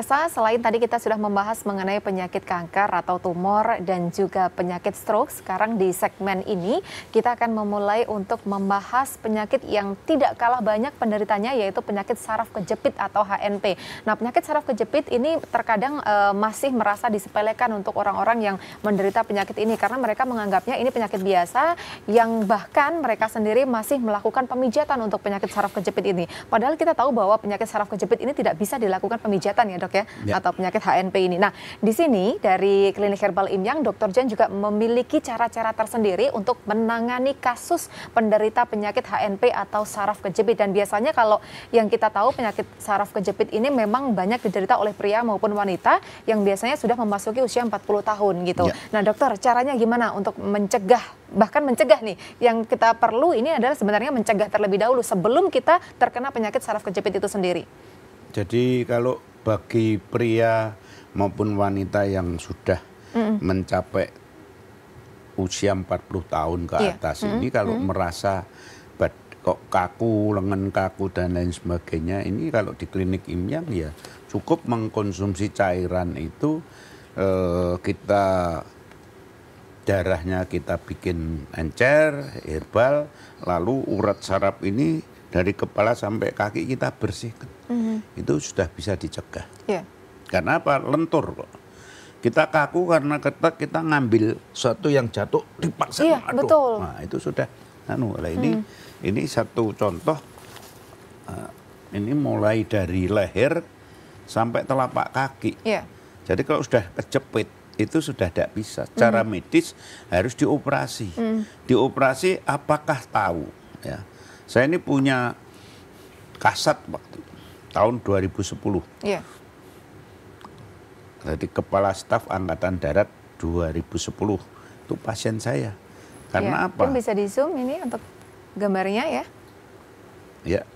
Pemirsa, selain tadi kita sudah membahas mengenai penyakit kanker atau tumor dan juga penyakit stroke, sekarang di segmen ini kita akan memulai untuk membahas penyakit yang tidak kalah banyak penderitanya yaitu penyakit saraf kejepit atau HNP. Nah, penyakit saraf kejepit ini terkadang e, masih merasa disepelekan untuk orang-orang yang menderita penyakit ini karena mereka menganggapnya ini penyakit biasa yang bahkan mereka sendiri masih melakukan pemijatan untuk penyakit saraf kejepit ini. Padahal kita tahu bahwa penyakit saraf kejepit ini tidak bisa dilakukan pemijatan ya dok ya? dok ya, ya. atau penyakit HNP ini. Nah, di sini dari Klinik Herbal Imyang, Dokter Jan juga memiliki cara-cara tersendiri untuk menangani kasus penderita penyakit HNP atau saraf kejepit dan biasanya kalau yang kita tahu penyakit saraf kejepit ini memang banyak diderita oleh pria maupun wanita yang biasanya sudah memasuki usia 40 tahun gitu. Ya. Nah, dokter, caranya gimana untuk mencegah bahkan mencegah nih yang kita perlu ini adalah sebenarnya mencegah terlebih dahulu sebelum kita terkena penyakit saraf kejepit itu sendiri. Jadi kalau bagi pria maupun wanita yang sudah mm mencapai usia 40 tahun ke iya. atas yeah. ini mm kalau mm merasa bad, kok kaku, lengan kaku dan lain sebagainya ini kalau di klinik Imyang ya cukup mengkonsumsi cairan itu eh, kita darahnya kita bikin encer, herbal, lalu urat saraf ini dari kepala sampai kaki kita bersihkan. Mm-hmm. Itu sudah bisa dicegah. Yeah. Karena apa? Lentur kok. Kita kaku karena kita, kita ngambil sesuatu yang jatuh dipaksa. Iya, betul. Nah, itu sudah. Anu, lah ini mm. ini satu contoh. Eh, ini mulai dari leher sampai telapak kaki. Yeah. Jadi kalau sudah kejepit itu sudah tidak bisa. Mm-hmm. Cara mm. medis harus dioperasi. Mm. Dioperasi apakah tahu? Ya saya ini punya kasat waktu tahun 2010. Iya. Jadi Kepala Staf Angkatan Darat 2010 itu pasien saya. Karena yeah. apa? Mungkin bisa di zoom ini untuk gambarnya ya. Yeah.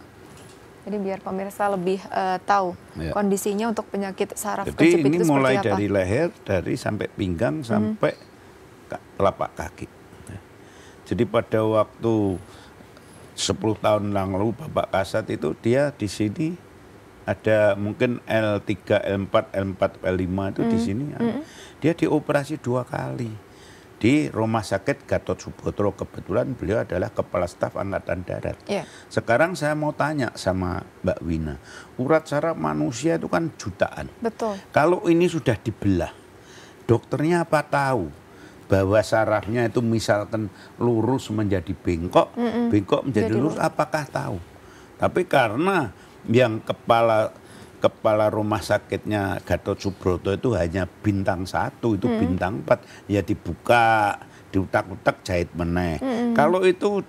Jadi biar pemirsa lebih uh, tahu ya. kondisinya untuk penyakit saraf Jadi kejepit ini itu mulai apa? dari leher, dari sampai pinggang, mhm. sampai hmm. telapak kaki. Ya. Jadi pada waktu 10 tahun yang lalu Bapak Kasat itu dia di sini ada mungkin L3, L4, L4, L5 itu hmm. di mm-hmm. sini. Hmm. Dia dioperasi dua kali di Rumah Sakit Gatot Subroto. Kebetulan beliau adalah Kepala Staf Angkatan Darat. Yeah. Sekarang saya mau tanya sama Mbak Wina, urat saraf manusia itu kan jutaan. Betul. Kalau ini sudah dibelah, dokternya apa tahu? bahwa sarafnya itu misalkan lurus menjadi bengkok, mm -mm. bengkok menjadi Jadi lurus, apakah tahu? Tapi karena yang kepala kepala rumah sakitnya Gatot Subroto itu hanya bintang satu itu mm -mm. bintang empat ya dibuka diutak-utak jahit meneh. Mm -mm. Kalau itu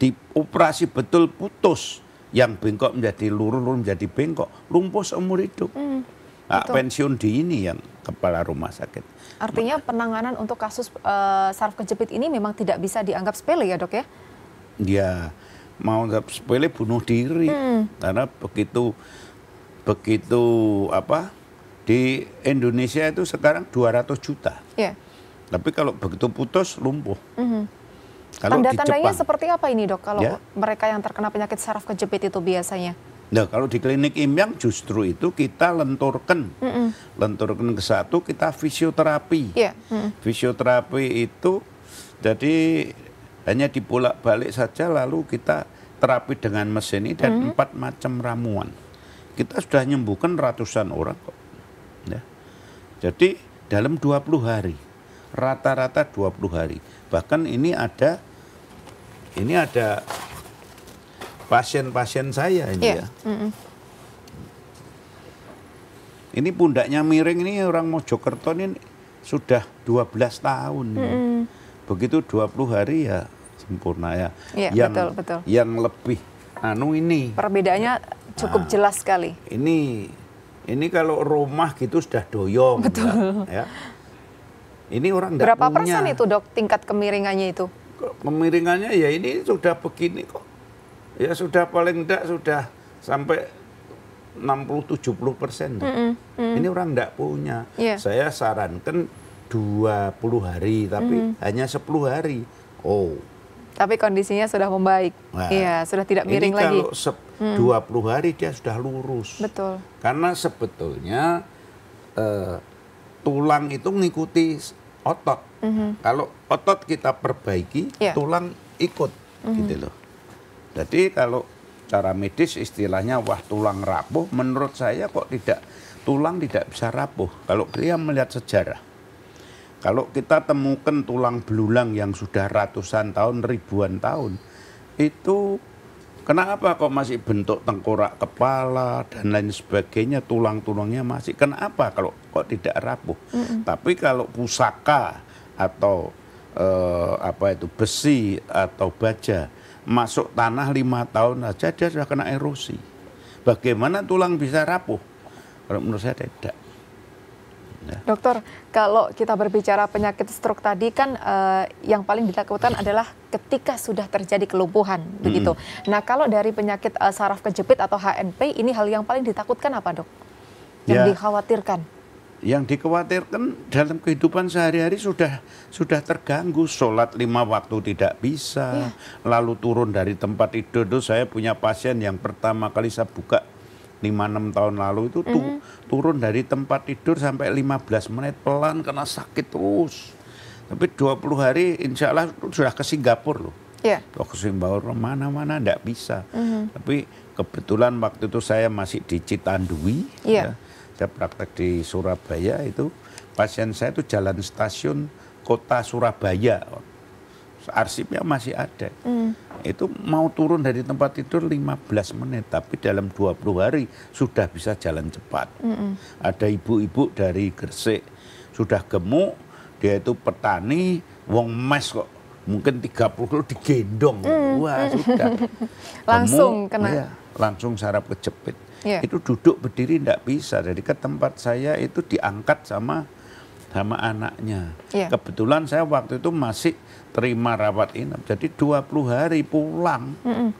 dioperasi betul putus yang bengkok menjadi lurus lurus menjadi bengkok lumpuh seumur hidup. Mm -mm. Nah, pensiun di ini yang kepala rumah sakit. Artinya nah. penanganan untuk kasus e, saraf kejepit ini memang tidak bisa dianggap sepele ya dok ya? Ya, mau anggap sepele bunuh diri hmm. karena begitu begitu apa di Indonesia itu sekarang 200 juta. Yeah. Tapi kalau begitu putus lumpuh. Mm -hmm. Tanda-tandanya seperti apa ini dok? Kalau ya. mereka yang terkena penyakit saraf kejepit itu biasanya? Nah kalau di klinik Imyang justru itu kita lenturkan, mm -mm. lenturkan ke satu kita fisioterapi. Yeah. Mm Fisioterapi itu jadi hanya dipulak balik saja lalu kita terapi dengan mesin ini dan mm empat macam ramuan. Kita sudah menyembuhkan ratusan orang kok. Ya. Jadi dalam 20 hari, rata-rata 20 hari. Bahkan ini ada ini ada pasien-pasien saya ini yeah. ya. Mm hmm Ini pundaknya miring ini orang Mojokerto ini sudah 12 tahun. Mm Ya. Begitu 20 hari ya sempurna ya. Yeah, yang betul, betul. yang lebih anu ini. Perbedaannya cukup nah, jelas sekali. Ini ini kalau rumah gitu sudah doyong betul. ya. ya. Ini orang Berapa punya. persen itu dok tingkat kemiringannya itu? Kemiringannya ya ini sudah begini kok ya sudah paling tidak sudah sampai 60-70 persen. Mm -mm, mm. Ini orang tidak punya. Yeah. Saya sarankan 20 hari, tapi mm -hmm. hanya 10 hari. Oh. Tapi kondisinya sudah membaik. Nah, iya, sudah tidak miring ini Kalau mm. 20 hari dia sudah lurus. Betul. Karena sebetulnya eh, tulang itu mengikuti otot. Mm -hmm. Kalau otot kita perbaiki, yeah. tulang ikut. Mm -hmm. Gitu loh. Jadi kalau cara medis istilahnya wah tulang rapuh, menurut saya kok tidak tulang tidak bisa rapuh. Kalau dia melihat sejarah, kalau kita temukan tulang belulang yang sudah ratusan tahun, ribuan tahun, itu Kenapa kok masih bentuk tengkorak kepala dan lain sebagainya, tulang-tulangnya masih kenapa kalau kok tidak rapuh? Mm -hmm. Tapi kalau pusaka atau eh, apa itu besi atau baja masuk tanah lima tahun saja dia sudah kena erosi. Bagaimana tulang bisa rapuh? Kalau menurut saya tidak. Ya. Dokter, kalau kita berbicara penyakit stroke tadi kan eh, yang paling ditakutkan hmm. adalah ketika sudah terjadi kelumpuhan, mm -hmm. begitu. Nah, kalau dari penyakit eh, saraf kejepit atau HNP ini hal yang paling ditakutkan apa, Dok? Yang ya. dikhawatirkan? yang dikhawatirkan dalam kehidupan sehari-hari sudah sudah terganggu sholat lima waktu tidak bisa ya. lalu turun dari tempat tidur itu saya punya pasien yang pertama kali saya buka 5-6 tahun lalu itu mm -hmm. turun dari tempat tidur sampai 15 menit pelan kena sakit terus tapi 20 hari insya Allah sudah ke Singapura loh yeah. ke Singapura mana-mana tidak bisa mm -hmm. tapi kebetulan waktu itu saya masih di Citandui yeah. ya saya praktek di Surabaya itu pasien saya itu jalan stasiun kota Surabaya arsipnya masih ada mm. itu mau turun dari tempat tidur 15 menit tapi dalam 20 hari sudah bisa jalan cepat mm -mm. ada ibu-ibu dari Gresik sudah gemuk dia itu petani wong mes kok mungkin 30 digendong mm. wah sudah langsung gemuk, kena ya, langsung sarap kejepit yeah. itu duduk berdiri tidak bisa. Jadi ke tempat saya itu diangkat sama sama anaknya. Yeah. Kebetulan saya waktu itu masih terima rawat inap. Jadi 20 hari pulang. Mm -mm.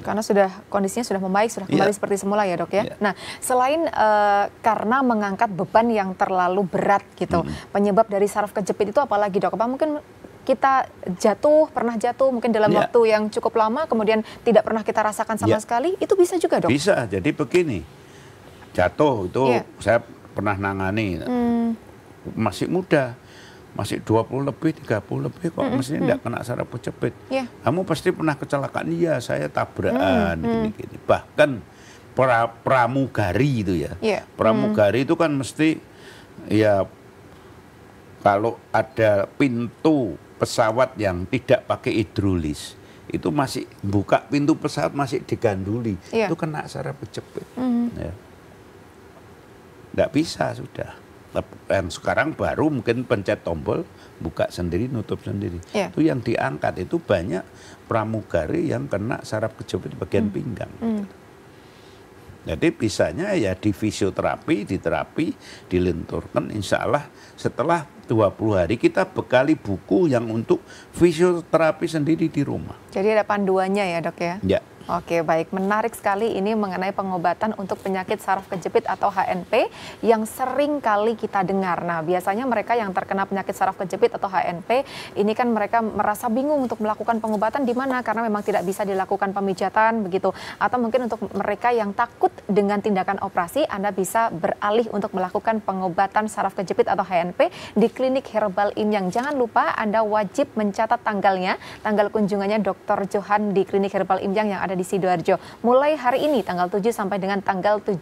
Karena sudah kondisinya sudah membaik, sudah kembali yeah. seperti semula ya dok ya. Yeah. Nah selain uh, karena mengangkat beban yang terlalu berat gitu, mm. penyebab dari saraf kejepit itu apalagi dok? Apa mungkin kita jatuh, pernah jatuh mungkin dalam ya. waktu yang cukup lama, kemudian tidak pernah kita rasakan sama ya. sekali, itu bisa juga dong Bisa, jadi begini, jatuh itu ya. saya pernah nangani, hmm. masih muda, masih 20 lebih, 30 lebih kok mesti -hmm. mesti tidak kena sarap pejepit. Ya. Kamu pasti pernah kecelakaan, iya saya tabrakan, hmm. gini Gini. Bahkan pra, pramugari itu ya, ya. pramugari -hmm. itu kan mesti ya kalau ada pintu pesawat yang tidak pakai hidrolis itu masih buka pintu pesawat masih diganduli yeah. itu kena sarap kejepit. Mm. Ya. Nggak bisa sudah. Dan sekarang baru mungkin pencet tombol buka sendiri nutup sendiri. Yeah. Itu yang diangkat itu banyak pramugari yang kena saraf kejepit bagian mm. pinggang. Mm. Jadi bisanya ya di fisioterapi, di terapi, dilenturkan insya Allah setelah 20 hari kita bekali buku yang untuk fisioterapi sendiri di rumah. Jadi ada panduannya ya dok ya? Ya. Oke, baik. Menarik sekali ini mengenai pengobatan untuk penyakit saraf kejepit atau HNP yang sering kali kita dengar. Nah, biasanya mereka yang terkena penyakit saraf kejepit atau HNP ini kan mereka merasa bingung untuk melakukan pengobatan di mana karena memang tidak bisa dilakukan pemijatan begitu. Atau mungkin untuk mereka yang takut dengan tindakan operasi, Anda bisa beralih untuk melakukan pengobatan saraf kejepit atau HNP di klinik Herbal yang Jangan lupa Anda wajib mencatat tanggalnya, tanggal kunjungannya Dr. Johan di klinik Herbal Im yang ada di Sidoarjo. Mulai hari ini tanggal 7 sampai dengan tanggal 17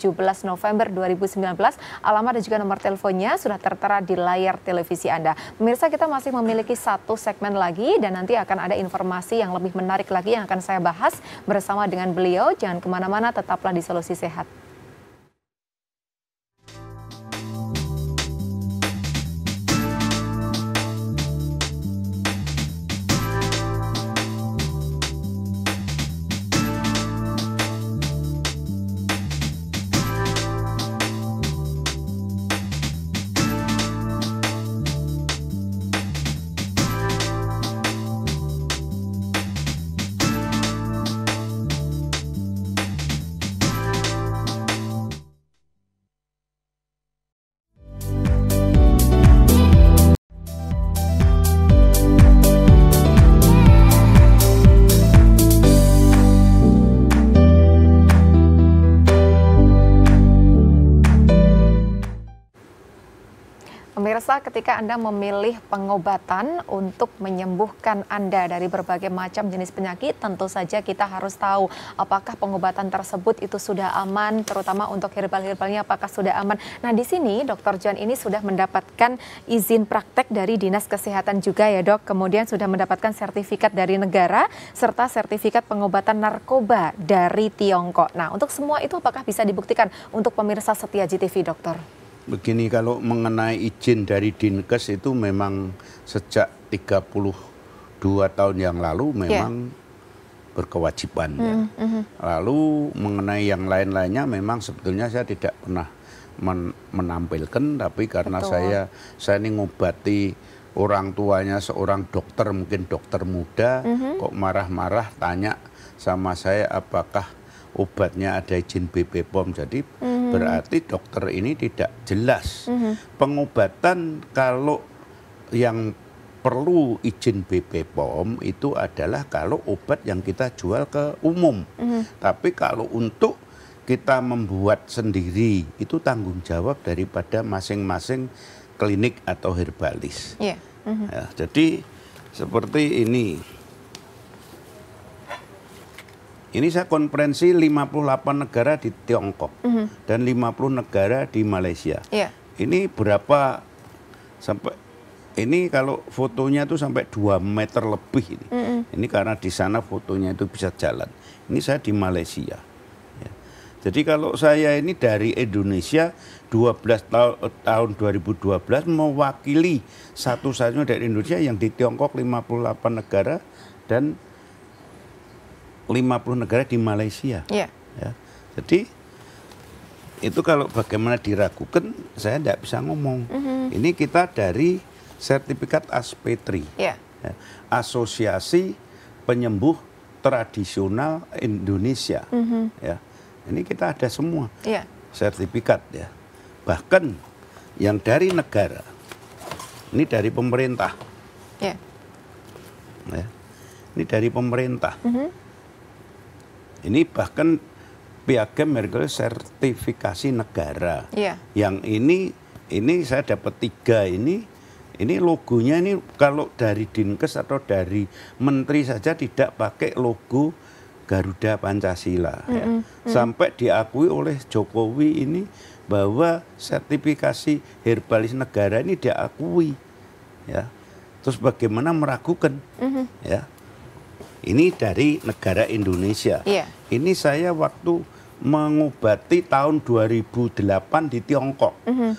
November 2019, alamat dan juga nomor teleponnya sudah tertera di layar televisi Anda. Pemirsa kita masih memiliki satu segmen lagi dan nanti akan ada informasi yang lebih menarik lagi yang akan saya bahas bersama dengan beliau. Jangan kemana-mana, tetaplah di Solusi Sehat. Pemirsa, ketika Anda memilih pengobatan untuk menyembuhkan Anda dari berbagai macam jenis penyakit, tentu saja kita harus tahu apakah pengobatan tersebut itu sudah aman, terutama untuk herbal-herbalnya apakah sudah aman. Nah, di sini Dr. John ini sudah mendapatkan izin praktek dari Dinas Kesehatan juga ya, Dok. Kemudian sudah mendapatkan sertifikat dari negara serta sertifikat pengobatan narkoba dari Tiongkok. Nah, untuk semua itu apakah bisa dibuktikan untuk pemirsa setia GTV, Dokter? Begini kalau mengenai izin dari Dinkes itu memang sejak 32 tahun yang lalu iya. memang yeah. berkewajiban mm, ya. Hmm, hmm. Lalu mengenai yang lain-lainnya memang sebetulnya saya tidak pernah men menampilkan tapi karena Betul. saya saya ini ngobati orang tuanya seorang dokter mungkin dokter muda mm -hmm. kok marah-marah tanya sama saya apakah obatnya ada izin BP POM jadi mm -hmm berarti dokter ini tidak jelas. Mm -hmm. Pengobatan kalau yang perlu izin BP itu adalah kalau obat yang kita jual ke umum. Mm -hmm. Tapi kalau untuk kita membuat sendiri itu tanggung jawab daripada masing-masing klinik atau herbalis. Yeah. Mm -hmm. ya, jadi seperti ini. Ini saya konferensi 58 negara di Tiongkok mm-hmm. dan 50 negara di Malaysia. Yeah. Ini berapa sampai ini kalau fotonya itu sampai 2 meter lebih ini. Mm-hmm. Ini karena di sana fotonya itu bisa jalan. Ini saya di Malaysia. Ya. Jadi kalau saya ini dari Indonesia 12 ta eh, tahun 2012 mewakili satu-satunya dari Indonesia yang di Tiongkok 58 negara dan 50 negara di Malaysia. Yeah. Ya. Jadi itu kalau bagaimana diragukan, saya tidak bisa ngomong. Mm -hmm. Ini kita dari sertifikat ASPETRI, yeah. ya, Asosiasi Penyembuh Tradisional Indonesia. Mm -hmm. ya. Ini kita ada semua yeah. sertifikat ya. Bahkan yang dari negara, ini dari pemerintah. Yeah. Ya. Ini dari pemerintah. Mm -hmm ini bahkan piagam merkel sertifikasi negara. Yeah. Yang ini ini saya dapat tiga ini ini logonya ini kalau dari Dinkes atau dari menteri saja tidak pakai logo Garuda Pancasila mm -hmm. ya. sampai diakui oleh Jokowi ini bahwa sertifikasi herbalis negara ini diakui ya terus bagaimana meragukan mm -hmm. ya ini dari negara Indonesia. Yeah. Ini saya waktu mengobati tahun 2008 di Tiongkok. Mm -hmm.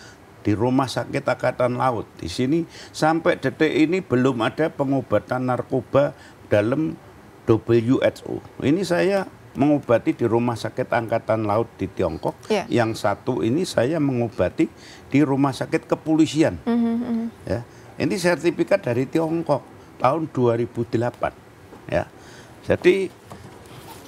Di Rumah Sakit Angkatan Laut. Di sini sampai detik ini belum ada pengobatan narkoba dalam WHO. Ini saya mengobati di Rumah Sakit Angkatan Laut di Tiongkok. Yeah. Yang satu ini saya mengobati di Rumah Sakit Kepolisian. Mm -hmm. ya. Ini sertifikat dari Tiongkok tahun 2008. Ya. Jadi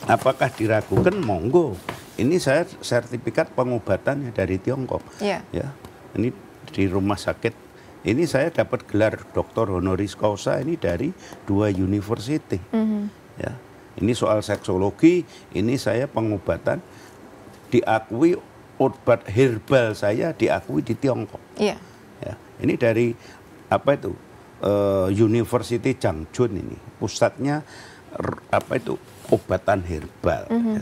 apakah diragukan monggo. Ini saya sertifikat pengobatannya dari Tiongkok. Yeah. Ya. Ini di rumah sakit ini saya dapat gelar doktor honoris causa ini dari dua university. Mm -hmm. Ya. Ini soal seksologi, ini saya pengobatan diakui obat herbal saya diakui di Tiongkok. Yeah. Ya. Ini dari apa itu? Uh, University Changchun ini. Pusatnya apa itu obatan herbal. Mm -hmm.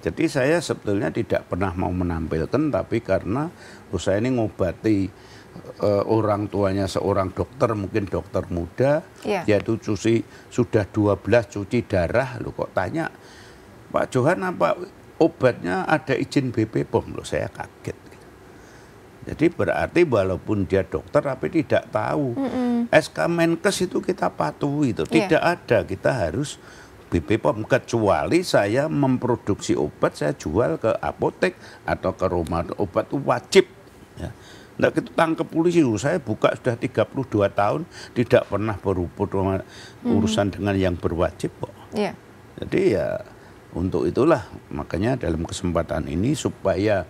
Jadi saya sebetulnya tidak pernah mau menampilkan, tapi karena usaha ini ngobati uh, orang tuanya seorang dokter, mungkin dokter muda, yeah. yaitu cuci sudah 12 cuci darah, lo kok tanya Pak Johan apa obatnya ada izin BP POM lo saya kaget. Jadi berarti walaupun dia dokter tapi tidak tahu. Mm -mm. SK Menkes itu kita patuhi itu. Iya. Tidak ada, kita harus BPOM kecuali saya memproduksi obat saya jual ke apotek atau ke rumah obat itu wajib. Ya. Nah, kita tangkap polisi. Saya buka sudah 32 tahun tidak pernah berhubung mm-hmm. urusan mm -hmm. dengan yang berwajib kok. Yeah. Jadi ya untuk itulah makanya dalam kesempatan ini supaya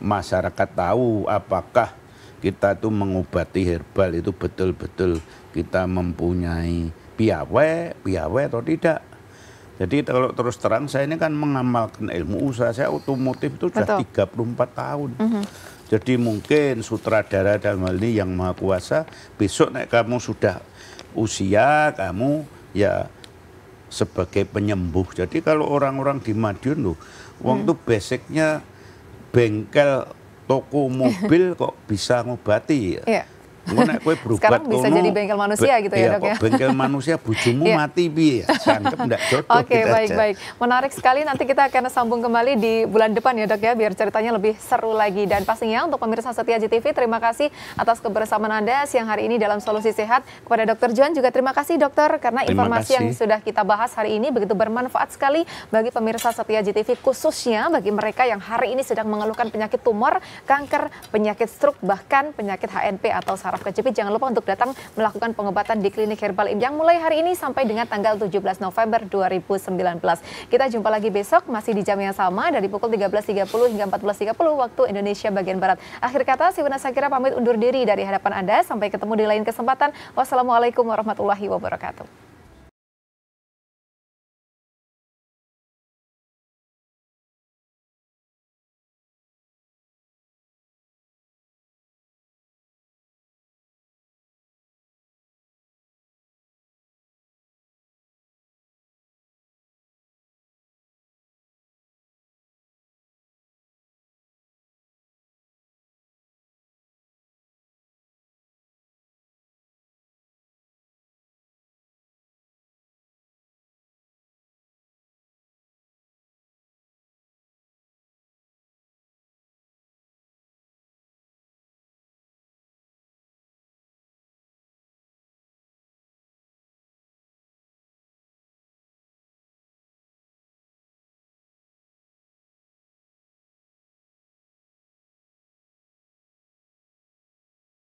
masyarakat tahu apakah kita itu mengobati herbal itu betul-betul kita mempunyai piawe, piawe atau tidak. Jadi kalau terus terang saya ini kan mengamalkan ilmu usaha saya otomotif itu sudah 34 tahun. Mm -hmm. Jadi mungkin sutradara dalam hal yang maha kuasa besok naik kamu sudah usia kamu ya sebagai penyembuh. Jadi kalau orang-orang di Madiun loh, uang mm. tuh basicnya bengkel toko mobil kok bisa ngobati Yeah. Iya. Mana kue berubah Sekarang bisa jadi bengkel manusia gitu ya, iya, Dok ya. Bengkel manusia bojomu iya. mati ya. Sangkep enggak jodoh. Oke, okay, baik aja. baik. Menarik sekali nanti kita akan sambung kembali di bulan depan ya, Dok ya, biar ceritanya lebih seru lagi dan pastinya untuk pemirsa setia JTV terima kasih atas kebersamaan Anda siang hari ini dalam Solusi Sehat. Kepada Dokter Juan juga terima kasih Dokter karena terima informasi kasih. yang sudah kita bahas hari ini begitu bermanfaat sekali bagi pemirsa setia JTV khususnya bagi mereka yang hari ini sedang mengeluhkan penyakit tumor, kanker, penyakit stroke bahkan penyakit HNP atau saraf kejepit, jangan lupa untuk datang melakukan pengobatan di Klinik Herbal Im, yang mulai hari ini sampai dengan tanggal 17 November 2019. Kita jumpa lagi besok masih di jam yang sama dari pukul 13.30 hingga 14.30 waktu Indonesia bagian Barat. Akhir kata, Siwina Sakira pamit undur diri dari hadapan Anda. Sampai ketemu di lain kesempatan. Wassalamualaikum warahmatullahi wabarakatuh.